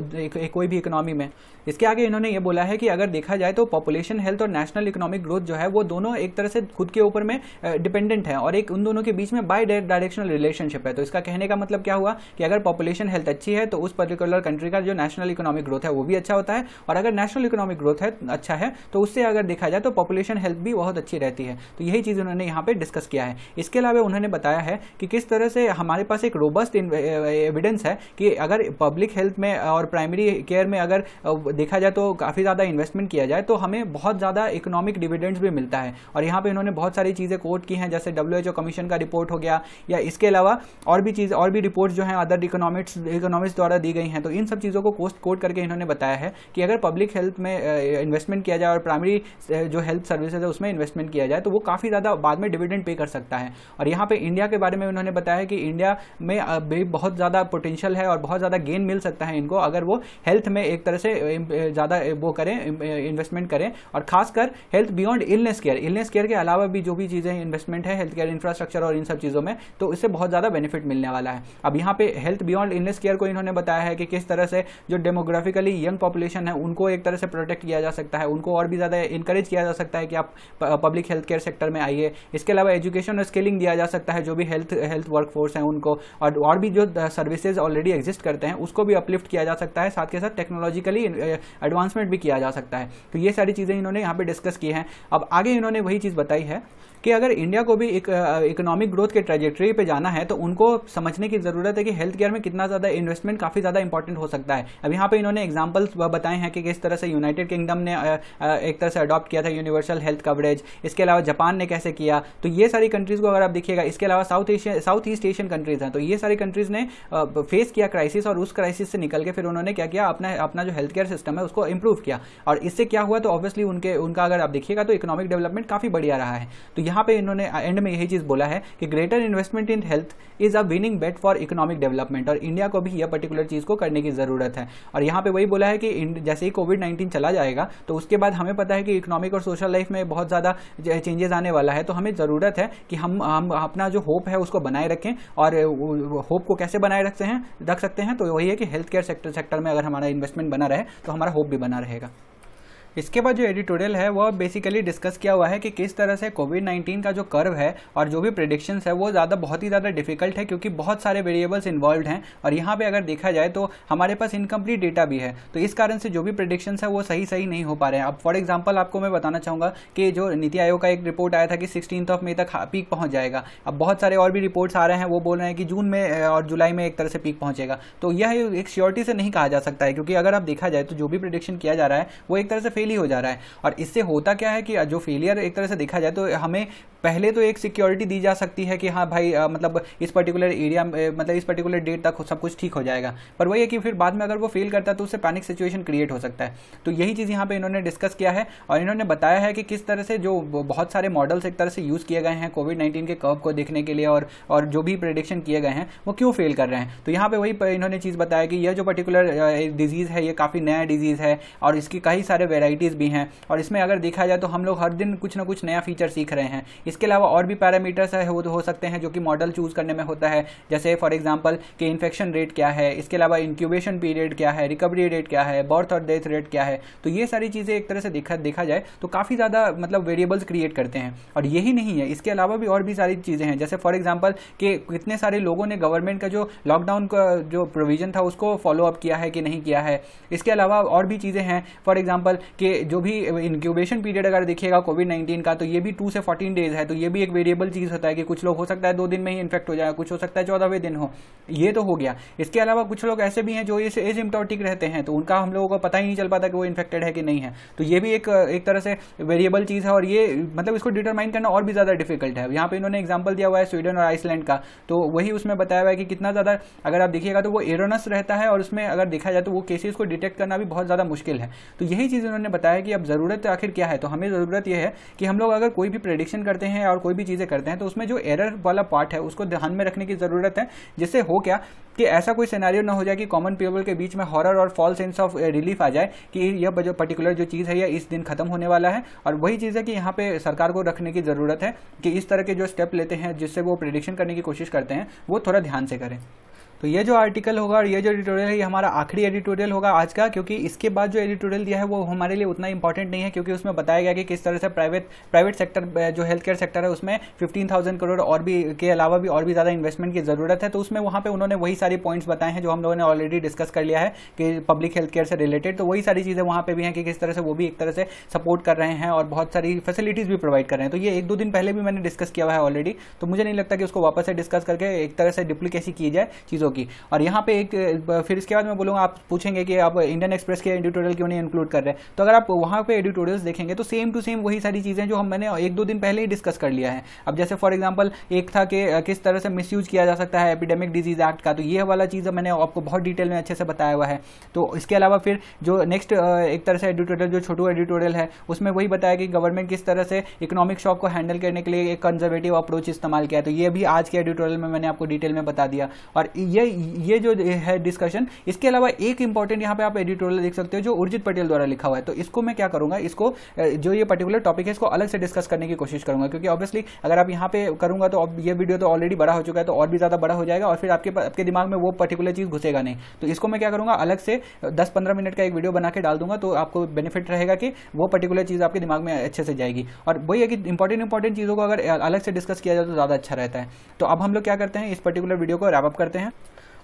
कोई भी इकोनॉमी में में इसके आगे इन्होंने ये बोला है कि अगर देखा जाए तो पॉपुलेशन हेल्थ और नेशनल इकोनॉमिक ग्रोथ जो है वो दोनों एक तरह से खुद के ऊपर में डिपेंडेंट है और एक उन दोनों के बीच में बाई डायरेक्शनल रिलेशनशिप है तो इसका कहने का मतलब क्या हुआ कि अगर पॉपुलेशन हेल्थ अच्छी है तो उस पर्टिकुलर कंट्री का जो नेशनल इकोनॉमिक ग्रोथ है वो भी अच्छा होता है और अगर नेशनल इकोनॉमिक ग्रोथ है अच्छा है तो उससे अगर देखा जाए तो पॉपुलेशन हेल्थ भी बहुत अच्छी रहती है तो यही चीज़ उन्होंने यहाँ पर डिस्कस किया है इसके अलावा उन्होंने बताया है कि किस तरह से हमारे पास एक रोबस्ट एविडेंस है कि अगर पब्लिक हेल्थ में और प्राइमरी केयर में अगर देखा जाए तो काफ़ी ज़्यादा इन्वेस्टमेंट किया जाए तो हमें बहुत ज़्यादा इकोनॉमिक डिविडेंड्स भी मिलता है और यहाँ पर इन्होंने बहुत सारी चीज़ें कोट की हैं जैसे डब्ल्यू कमीशन का रिपोर्ट हो गया या इसके अलावा और भी चीज़ और भी रिपोर्ट जो हैं अदर इकोनॉमिक्स इकोनॉमिक्स द्वारा दी गई हैं तो इन सब चीज़ों को कोस्ट कोट करके इन्होंने बताया है कि अगर पब्लिक हेल्थ में इन्वेस्टमेंट किया जाए और प्राइमरी जो हेल्थ सर्विसेज है उसमें इन्वेस्टमेंट किया जाए तो वो काफ़ी ज़्यादा बाद में डिविडेंड पे कर सकता है और यहाँ पे इंडिया के बारे में उन्होंने बताया कि इंडिया में भी बहुत ज़्यादा पोटेंशियल है और बहुत ज़्यादा गेन मिल सकता है इनको अगर वो हेल्थ में एक तरह तरह से ज़्यादा वो करें इन्वेस्टमेंट करें और खासकर health beyond illness care illness care के अलावा भी जो भी चीज़ें इन्वेस्टमेंट है हेल्थ केयर इंफ्रास्ट्रक्चर और इन सब चीज़ों में तो इससे बहुत ज़्यादा बेनिफिट मिलने वाला है अब यहाँ पे हेल्थ बियॉन्ड इलनेस केयर को इन्होंने बताया है कि किस तरह से जो डेमोग्राफिकली यंग पॉपुलेशन है उनको एक तरह से प्रोटेक्ट किया जा सकता है उनको और भी ज़्यादा इंकरेज किया जा सकता है कि आप पब्लिक हेल्थ केयर सेक्टर में आइए इसके अलावा एजुकेशन और स्किलिंग दिया जा सकता है जो भी हेल्थ हेल्थ वर्कफोर्स है उनको और और भी जो सर्विसेज ऑलरेडी एग्जिस्ट करते हैं उसको भी अपलिफ्ट किया जा सकता है साथ के साथ टेक्नोलॉजी बेसिकली एडवांसमेंट uh, भी किया जा सकता है तो ये सारी चीज़ें इन्होंने यहाँ पे डिस्कस की हैं अब आगे इन्होंने वही चीज़ बताई है कि अगर इंडिया को भी एक इकोनॉमिक ग्रोथ के ट्रेजेक्ट्री पे जाना है तो उनको समझने की जरूरत है कि हेल्थ केयर में कितना ज्यादा इन्वेस्टमेंट काफी ज्यादा इंपॉर्टेंट हो सकता है अब यहाँ पे इन्होंने एग्जाम्पल्स बताए हैं कि किस तरह से यूनाइटेड किंगडम ने एक तरह से अडॉप्ट किया था यूनिवर्सल हेल्थ कवरेज इसके अलावा जापान ने कैसे किया तो ये सारी कंट्रीज को अगर आप देखिएगा इसके अलावा South Asia South East Asian countries हैं तो ये सारी कंट्रीज ने फेस किया क्राइसिस और उस क्राइसिस से निकल के फिर उन्होंने क्या किया अपना अपना जो हेल्थ केयर सिस्टम है उसको इंप्रूव किया और इससे क्या हुआ तो ऑब्वियसली उनके उनका अगर आप देखिएगा तो इकोनॉमिक डेवलपमेंट काफी बढ़िया रहा है तो यहाँ यहाँ पे इन्होंने एंड में यही चीज बोला है कि greater investment in health is a winning bet for economic development और इंडिया को भी यह पर्टिकुलर चीज को करने की जरूरत है और यहाँ पे वही बोला है कि जैसे ही कोविड नाइन्टीन चला जाएगा तो उसके बाद हमें पता है कि इकोनॉमिक और सोशल लाइफ में बहुत ज्यादा चेंजेस आने वाला है तो हमें जरूरत है कि हम हम अपना जो होप है उसको बनाए रखें और होप को कैसे बनाए रखते हैं रख सकते हैं तो वही है कि हेल्थ केयर सेक्टर सेक्टर में अगर हमारा इन्वेस्टमेंट बना रहे तो हमारा होप भी बना रहेगा इसके बाद जो एडिटोरियल है वह बेसिकली डिस्कस किया हुआ है कि किस तरह से कोविड नाइन्टीन का जो कर्व है और जो भी प्रिडिक्शंस है वो ज़्यादा बहुत ही ज़्यादा डिफिकल्ट है क्योंकि बहुत सारे वेरिएबल्स इन्वॉल्व हैं और यहाँ पर अगर देखा जाए तो हमारे पास इनकम्प्लीट डेटा भी है तो इस कारण से जो भी प्रडिक्शन है वो सही सही नहीं हो पा रहे हैं अब फॉर एग्जाम्पल आपको मैं बताना चाहूँगा कि जो नीति आयोग का एक रिपोर्ट आया था कि सिक्सटीन ऑफ मे तक पीक पहुँच जाएगा अब बहुत सारे और भी रिपोर्ट्स आ रहे हैं वो बोल रहे हैं कि जून में और जुलाई में एक तरह से पीक पहुँचेगा तो यह एक श्योरिटी से नहीं कहा जा सकता है क्योंकि अगर आप देखा जाए तो जो भी प्रडिक्शन किया जा रहा है वो एक तरह से फेस फेल ही हो जा रहा है और इससे होता क्या है कि जो फेलियर एक तरह से देखा जाए तो हमें पहले तो एक सिक्योरिटी दी जा सकती है कि हाँ भाई आ, मतलब इस पर्टिकुलर एरिया मतलब इस पर्टिकुलर डेट तक सब कुछ ठीक हो जाएगा पर वही है कि फिर बाद में अगर वो फेल करता है तो उससे पैनिक सिचुएशन क्रिएट हो सकता है तो यही चीज़ यहाँ पे इन्होंने डिस्कस किया है और इन्होंने बताया है कि किस तरह से जो बहुत सारे मॉडल्स एक तरह से यूज़ किए गए हैं कोविड नाइन्टीन के कर्व को देखने के लिए और और जो भी प्रडिक्शन किए गए हैं वो क्यों फेल कर रहे हैं तो यहाँ पर वही इन्होंने चीज़ बताया कि यह जो पर्टिकुलर डिजीज़ है ये काफ़ी नया डिजीज़ है और इसकी कई सारे वेराइटी फंक्शनैलिटीज़ भी हैं और इसमें अगर देखा जाए तो हम लोग हर दिन कुछ ना कुछ नया फीचर सीख रहे हैं इसके अलावा और भी पैरामीटर्स है वो हो सकते हैं जो कि मॉडल चूज करने में होता है जैसे फॉर एग्जाम्पल कि इन्फेक्शन रेट क्या है इसके अलावा इंक्यूबेशन पीरियड क्या है रिकवरी रेट क्या है बर्थ और डेथ रेट क्या है तो ये सारी चीज़ें एक तरह से देखा देखा जाए तो काफ़ी ज़्यादा मतलब वेरिएबल्स क्रिएट करते हैं और यही नहीं है इसके अलावा भी और भी सारी चीज़ें हैं जैसे फॉर एग्जाम्पल कि कितने सारे लोगों ने गवर्नमेंट का जो लॉकडाउन का जो प्रोविजन था उसको फॉलो अप किया है कि नहीं किया है इसके अलावा और भी चीज़ें हैं फॉर एग्जाम्पल कि के जो भी इंक्यूबेशन पीरियड अगर देखिएगा कोविड नाइन्टीन का तो ये भी टू से फोर्टीन डेज है तो ये भी एक वेरिएबल चीज़ होता है कि कुछ लोग हो सकता है दो दिन में ही इन्फेक्ट हो जाए कुछ हो सकता है चौदहवें दिन हो ये तो हो गया इसके अलावा कुछ लोग ऐसे भी हैं जो इस एजिम्टोटिक रहते हैं तो उनका हम लोगों को पता ही नहीं चल पाता कि वो इन्फेक्टेड है कि नहीं है तो ये भी एक एक तरह से वेरिएबल चीज़ है और ये मतलब इसको डिटरमाइन करना और भी ज़्यादा डिफिकल्ट है यहाँ पे इन्होंने एग्जाम्पल दिया हुआ है स्वीडन और आइसलैंड का तो वही उसमें बताया हुआ है कि कितना ज़्यादा अगर आप देखिएगा तो वो एरोनस रहता है और उसमें अगर देखा जाए तो वो केसेस को डिटेक्ट करना भी बहुत ज़्यादा मुश्किल है तो यही चीज़ उन्होंने बताया कि अब ज़रूरत आखिर क्या है तो हमें ज़रूरत यह है कि हम लोग अगर कोई भी प्रडिक्शन करते हैं और कोई भी चीज़ें करते हैं तो उसमें जो एरर वाला पार्ट है उसको ध्यान में रखने की ज़रूरत है जिससे हो क्या कि ऐसा कोई सिनेरियो ना हो जाए कि कॉमन पीपल के बीच में हॉरर और फॉल सेंस ऑफ रिलीफ आ जाए कि यह जो पर्टिकुलर जो चीज़ है यह इस दिन खत्म होने वाला है और वही चीज़ है कि यहाँ पे सरकार को रखने की ज़रूरत है कि इस तरह के जो स्टेप लेते हैं जिससे वो प्रिडिक्शन करने की कोशिश करते हैं वो थोड़ा ध्यान से करें तो ये जो आर्टिकल होगा और ये जो एडिटोरियल है ये हमारा आखिरी एडिटोरियल होगा आज का क्योंकि इसके बाद जो एडिटोरियल दिया है वो हमारे लिए उतना इंपॉर्टेंट नहीं है क्योंकि उसमें बताया गया कि किस तरह से प्राइवेट प्राइवेट सेक्टर जो हेल्थ केयर सेक्टर है उसमें फिफ्टीन थाउजेंड करोड़ और भी के अलावा भी और भी ज़्यादा इन्वेस्टमेंट की ज़रूरत है तो उसमें वहाँ पर उन्होंने वही सारी पॉइंट्स बताए हैं जो हम लोगों ने ऑलरेडी डिस्कस कर लिया है कि पब्लिक हेल्थ केयर से रिलेटेड तो वही सारी चीज़ें वहाँ पर भी हैं कि किस तरह से वो भी एक तरह से सपोर्ट कर रहे हैं और बहुत सारी फैसिलिटीज़ भी प्रोवाइड कर रहे हैं तो ये एक दो दिन पहले भी मैंने डिस्कस किया हुआ है ऑलरेडी तो मुझे नहीं लगता कि उसको वापस से डिस्कस करके एक तरह से डुप्लीकेसी की जाए चीज़ों चीज़ों की और यहाँ पे एक फिर इसके बाद मैं बोलूँगा आप पूछेंगे कि आप इंडियन एक्सप्रेस के एडिटोरियल क्यों नहीं इंक्लूड कर रहे तो अगर आप वहाँ पे एडिटोरियल्स देखेंगे तो सेम टू सेम वही सारी चीज़ें जो हम मैंने एक दो दिन पहले ही डिस्कस कर लिया है अब जैसे फॉर एग्जाम्पल एक था कि किस तरह से मिस किया जा सकता है एपिडेमिक डिजीज एक्ट का तो ये वाला चीज़ मैंने आपको बहुत डिटेल में अच्छे से बताया हुआ है तो इसके अलावा फिर जो नेक्स्ट एक तरह से एडिटोरियल जो छोटू एडिटोरियल है उसमें वही बताया कि गवर्नमेंट किस तरह से इकोनॉमिक शॉक को हैंडल करने के लिए एक कंजर्वेटिव अप्रोच इस्तेमाल किया तो ये भी आज के एडिटोरियल में मैंने आपको डिटेल में बता दिया और ये ये जो है डिस्कशन इसके अलावा एक इंपॉर्टेंट यहाँ पे आप एडिटोरियल देख सकते हो जो उर्जित पटेल द्वारा लिखा हुआ है तो इसको मैं क्या करूंगा इसको जो ये पर्टिकुलर टॉपिक है इसको अलग से डिस्कस करने की कोशिश करूंगा क्योंकि ऑब्वियसली अगर आप यहाँ पे करूंगा तो ये वीडियो तो ऑलरेडी बड़ा हो चुका है तो और भी ज्यादा बड़ा हो जाएगा और फिर आपके आपके दिमाग में वो पर्टिकुलर चीज घुसेगा नहीं तो इसको मैं क्या करूंगा अलग से दस पंद्रह मिनट का एक वीडियो बना के डाल दूंगा तो आपको बेनिफिट रहेगा कि वो पर्टिकुलर चीज आपके दिमाग में अच्छे से जाएगी और वही है कि इंपॉर्टेंट इंपॉर्टेंट चीजों को अगर अलग से डिस्कस किया जाए तो ज्यादा अच्छा रहता है तो अब हम लोग क्या करते हैं इस पर्टिकुलर वीडियो को रैपअप करते हैं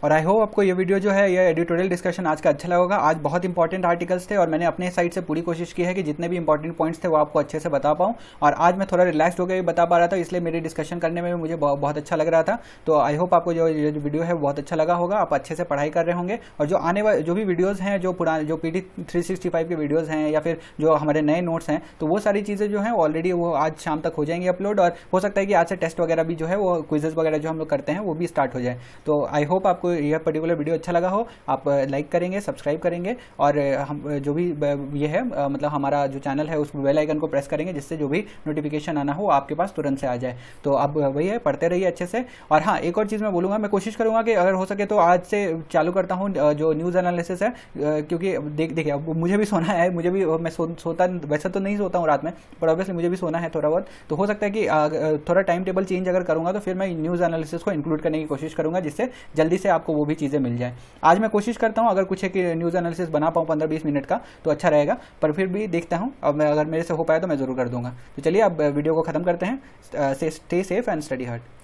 और आई होप आपको ये वीडियो जो है ये एडिटोरियल डिस्कशन आज का अच्छा लगा आज बहुत इंपॉर्टेंट आर्टिकल्स थे और मैंने अपने साइड से पूरी कोशिश की है कि जितने भी इंपॉर्टेंट पॉइंट्स थे वो आपको अच्छे से बता पाऊँ और आज मैं थोड़ा रिलैक्स होकर भी बता पा रहा था इसलिए मेरी डिस्कशन करने में मुझे बहुत अच्छा लग रहा था तो आई होप आपको जो ये वीडियो है बहुत अच्छा लगा होगा आप अच्छे से पढ़ाई कर रहे होंगे और जो आने वाले जो भी वीडियोज़ हैं जो पुराने जो P D three sixty five के वीडियोज़ हैं या फिर जो हमारे नए नोट्स हैं तो वो सारी चीज़ें जो है ऑलरेडी वो आज शाम तक हो जाएंगी अपलोड और हो सकता है कि आज से टेस्ट वगैरह भी जो है वो क्विजेज वगैरह जो हम लोग करते हैं वो भी स्टार्ट हो जाए तो आई होप आपको यह पर्टिकुलर वीडियो अच्छा लगा हो आप लाइक करेंगे सब्सक्राइब करेंगे और हम जो भी ये है मतलब हमारा जो चैनल है उस बेल आइकन को प्रेस करेंगे जिससे जो भी नोटिफिकेशन आना हो आपके पास तुरंत से आ जाए तो आप वही है पढ़ते रहिए अच्छे से और हाँ एक और चीज़ मैं बोलूँगा मैं कोशिश करूँगा कि अगर हो सके तो आज से चालू करता हूँ जो न्यूज़ एनालिसिस है क्योंकि देख देखिए अब मुझे भी सोना है मुझे भी मैं सो, सोता वैसे तो नहीं सोता हूँ रात में पर ऑब्वियसली मुझे भी सोना है थोड़ा बहुत तो हो सकता है कि थोड़ा टाइम टेबल चेंज अगर करूँगा तो फिर मैं न्यूज़ एनालिसिस को इंक्लूड करने की कोशिश करूँगा जिससे जल्दी से आप आपको वो भी चीज़ें मिल जाए आज मैं कोशिश करता हूँ अगर कुछ एक न्यूज़ एनालिसिस बना पाऊँ पंद्रह बीस मिनट का तो अच्छा रहेगा पर फिर भी देखता हूँ अब मैं अगर मेरे से हो पाया तो मैं ज़रूर कर दूंगा तो चलिए अब वीडियो को खत्म करते हैं stay safe and study heart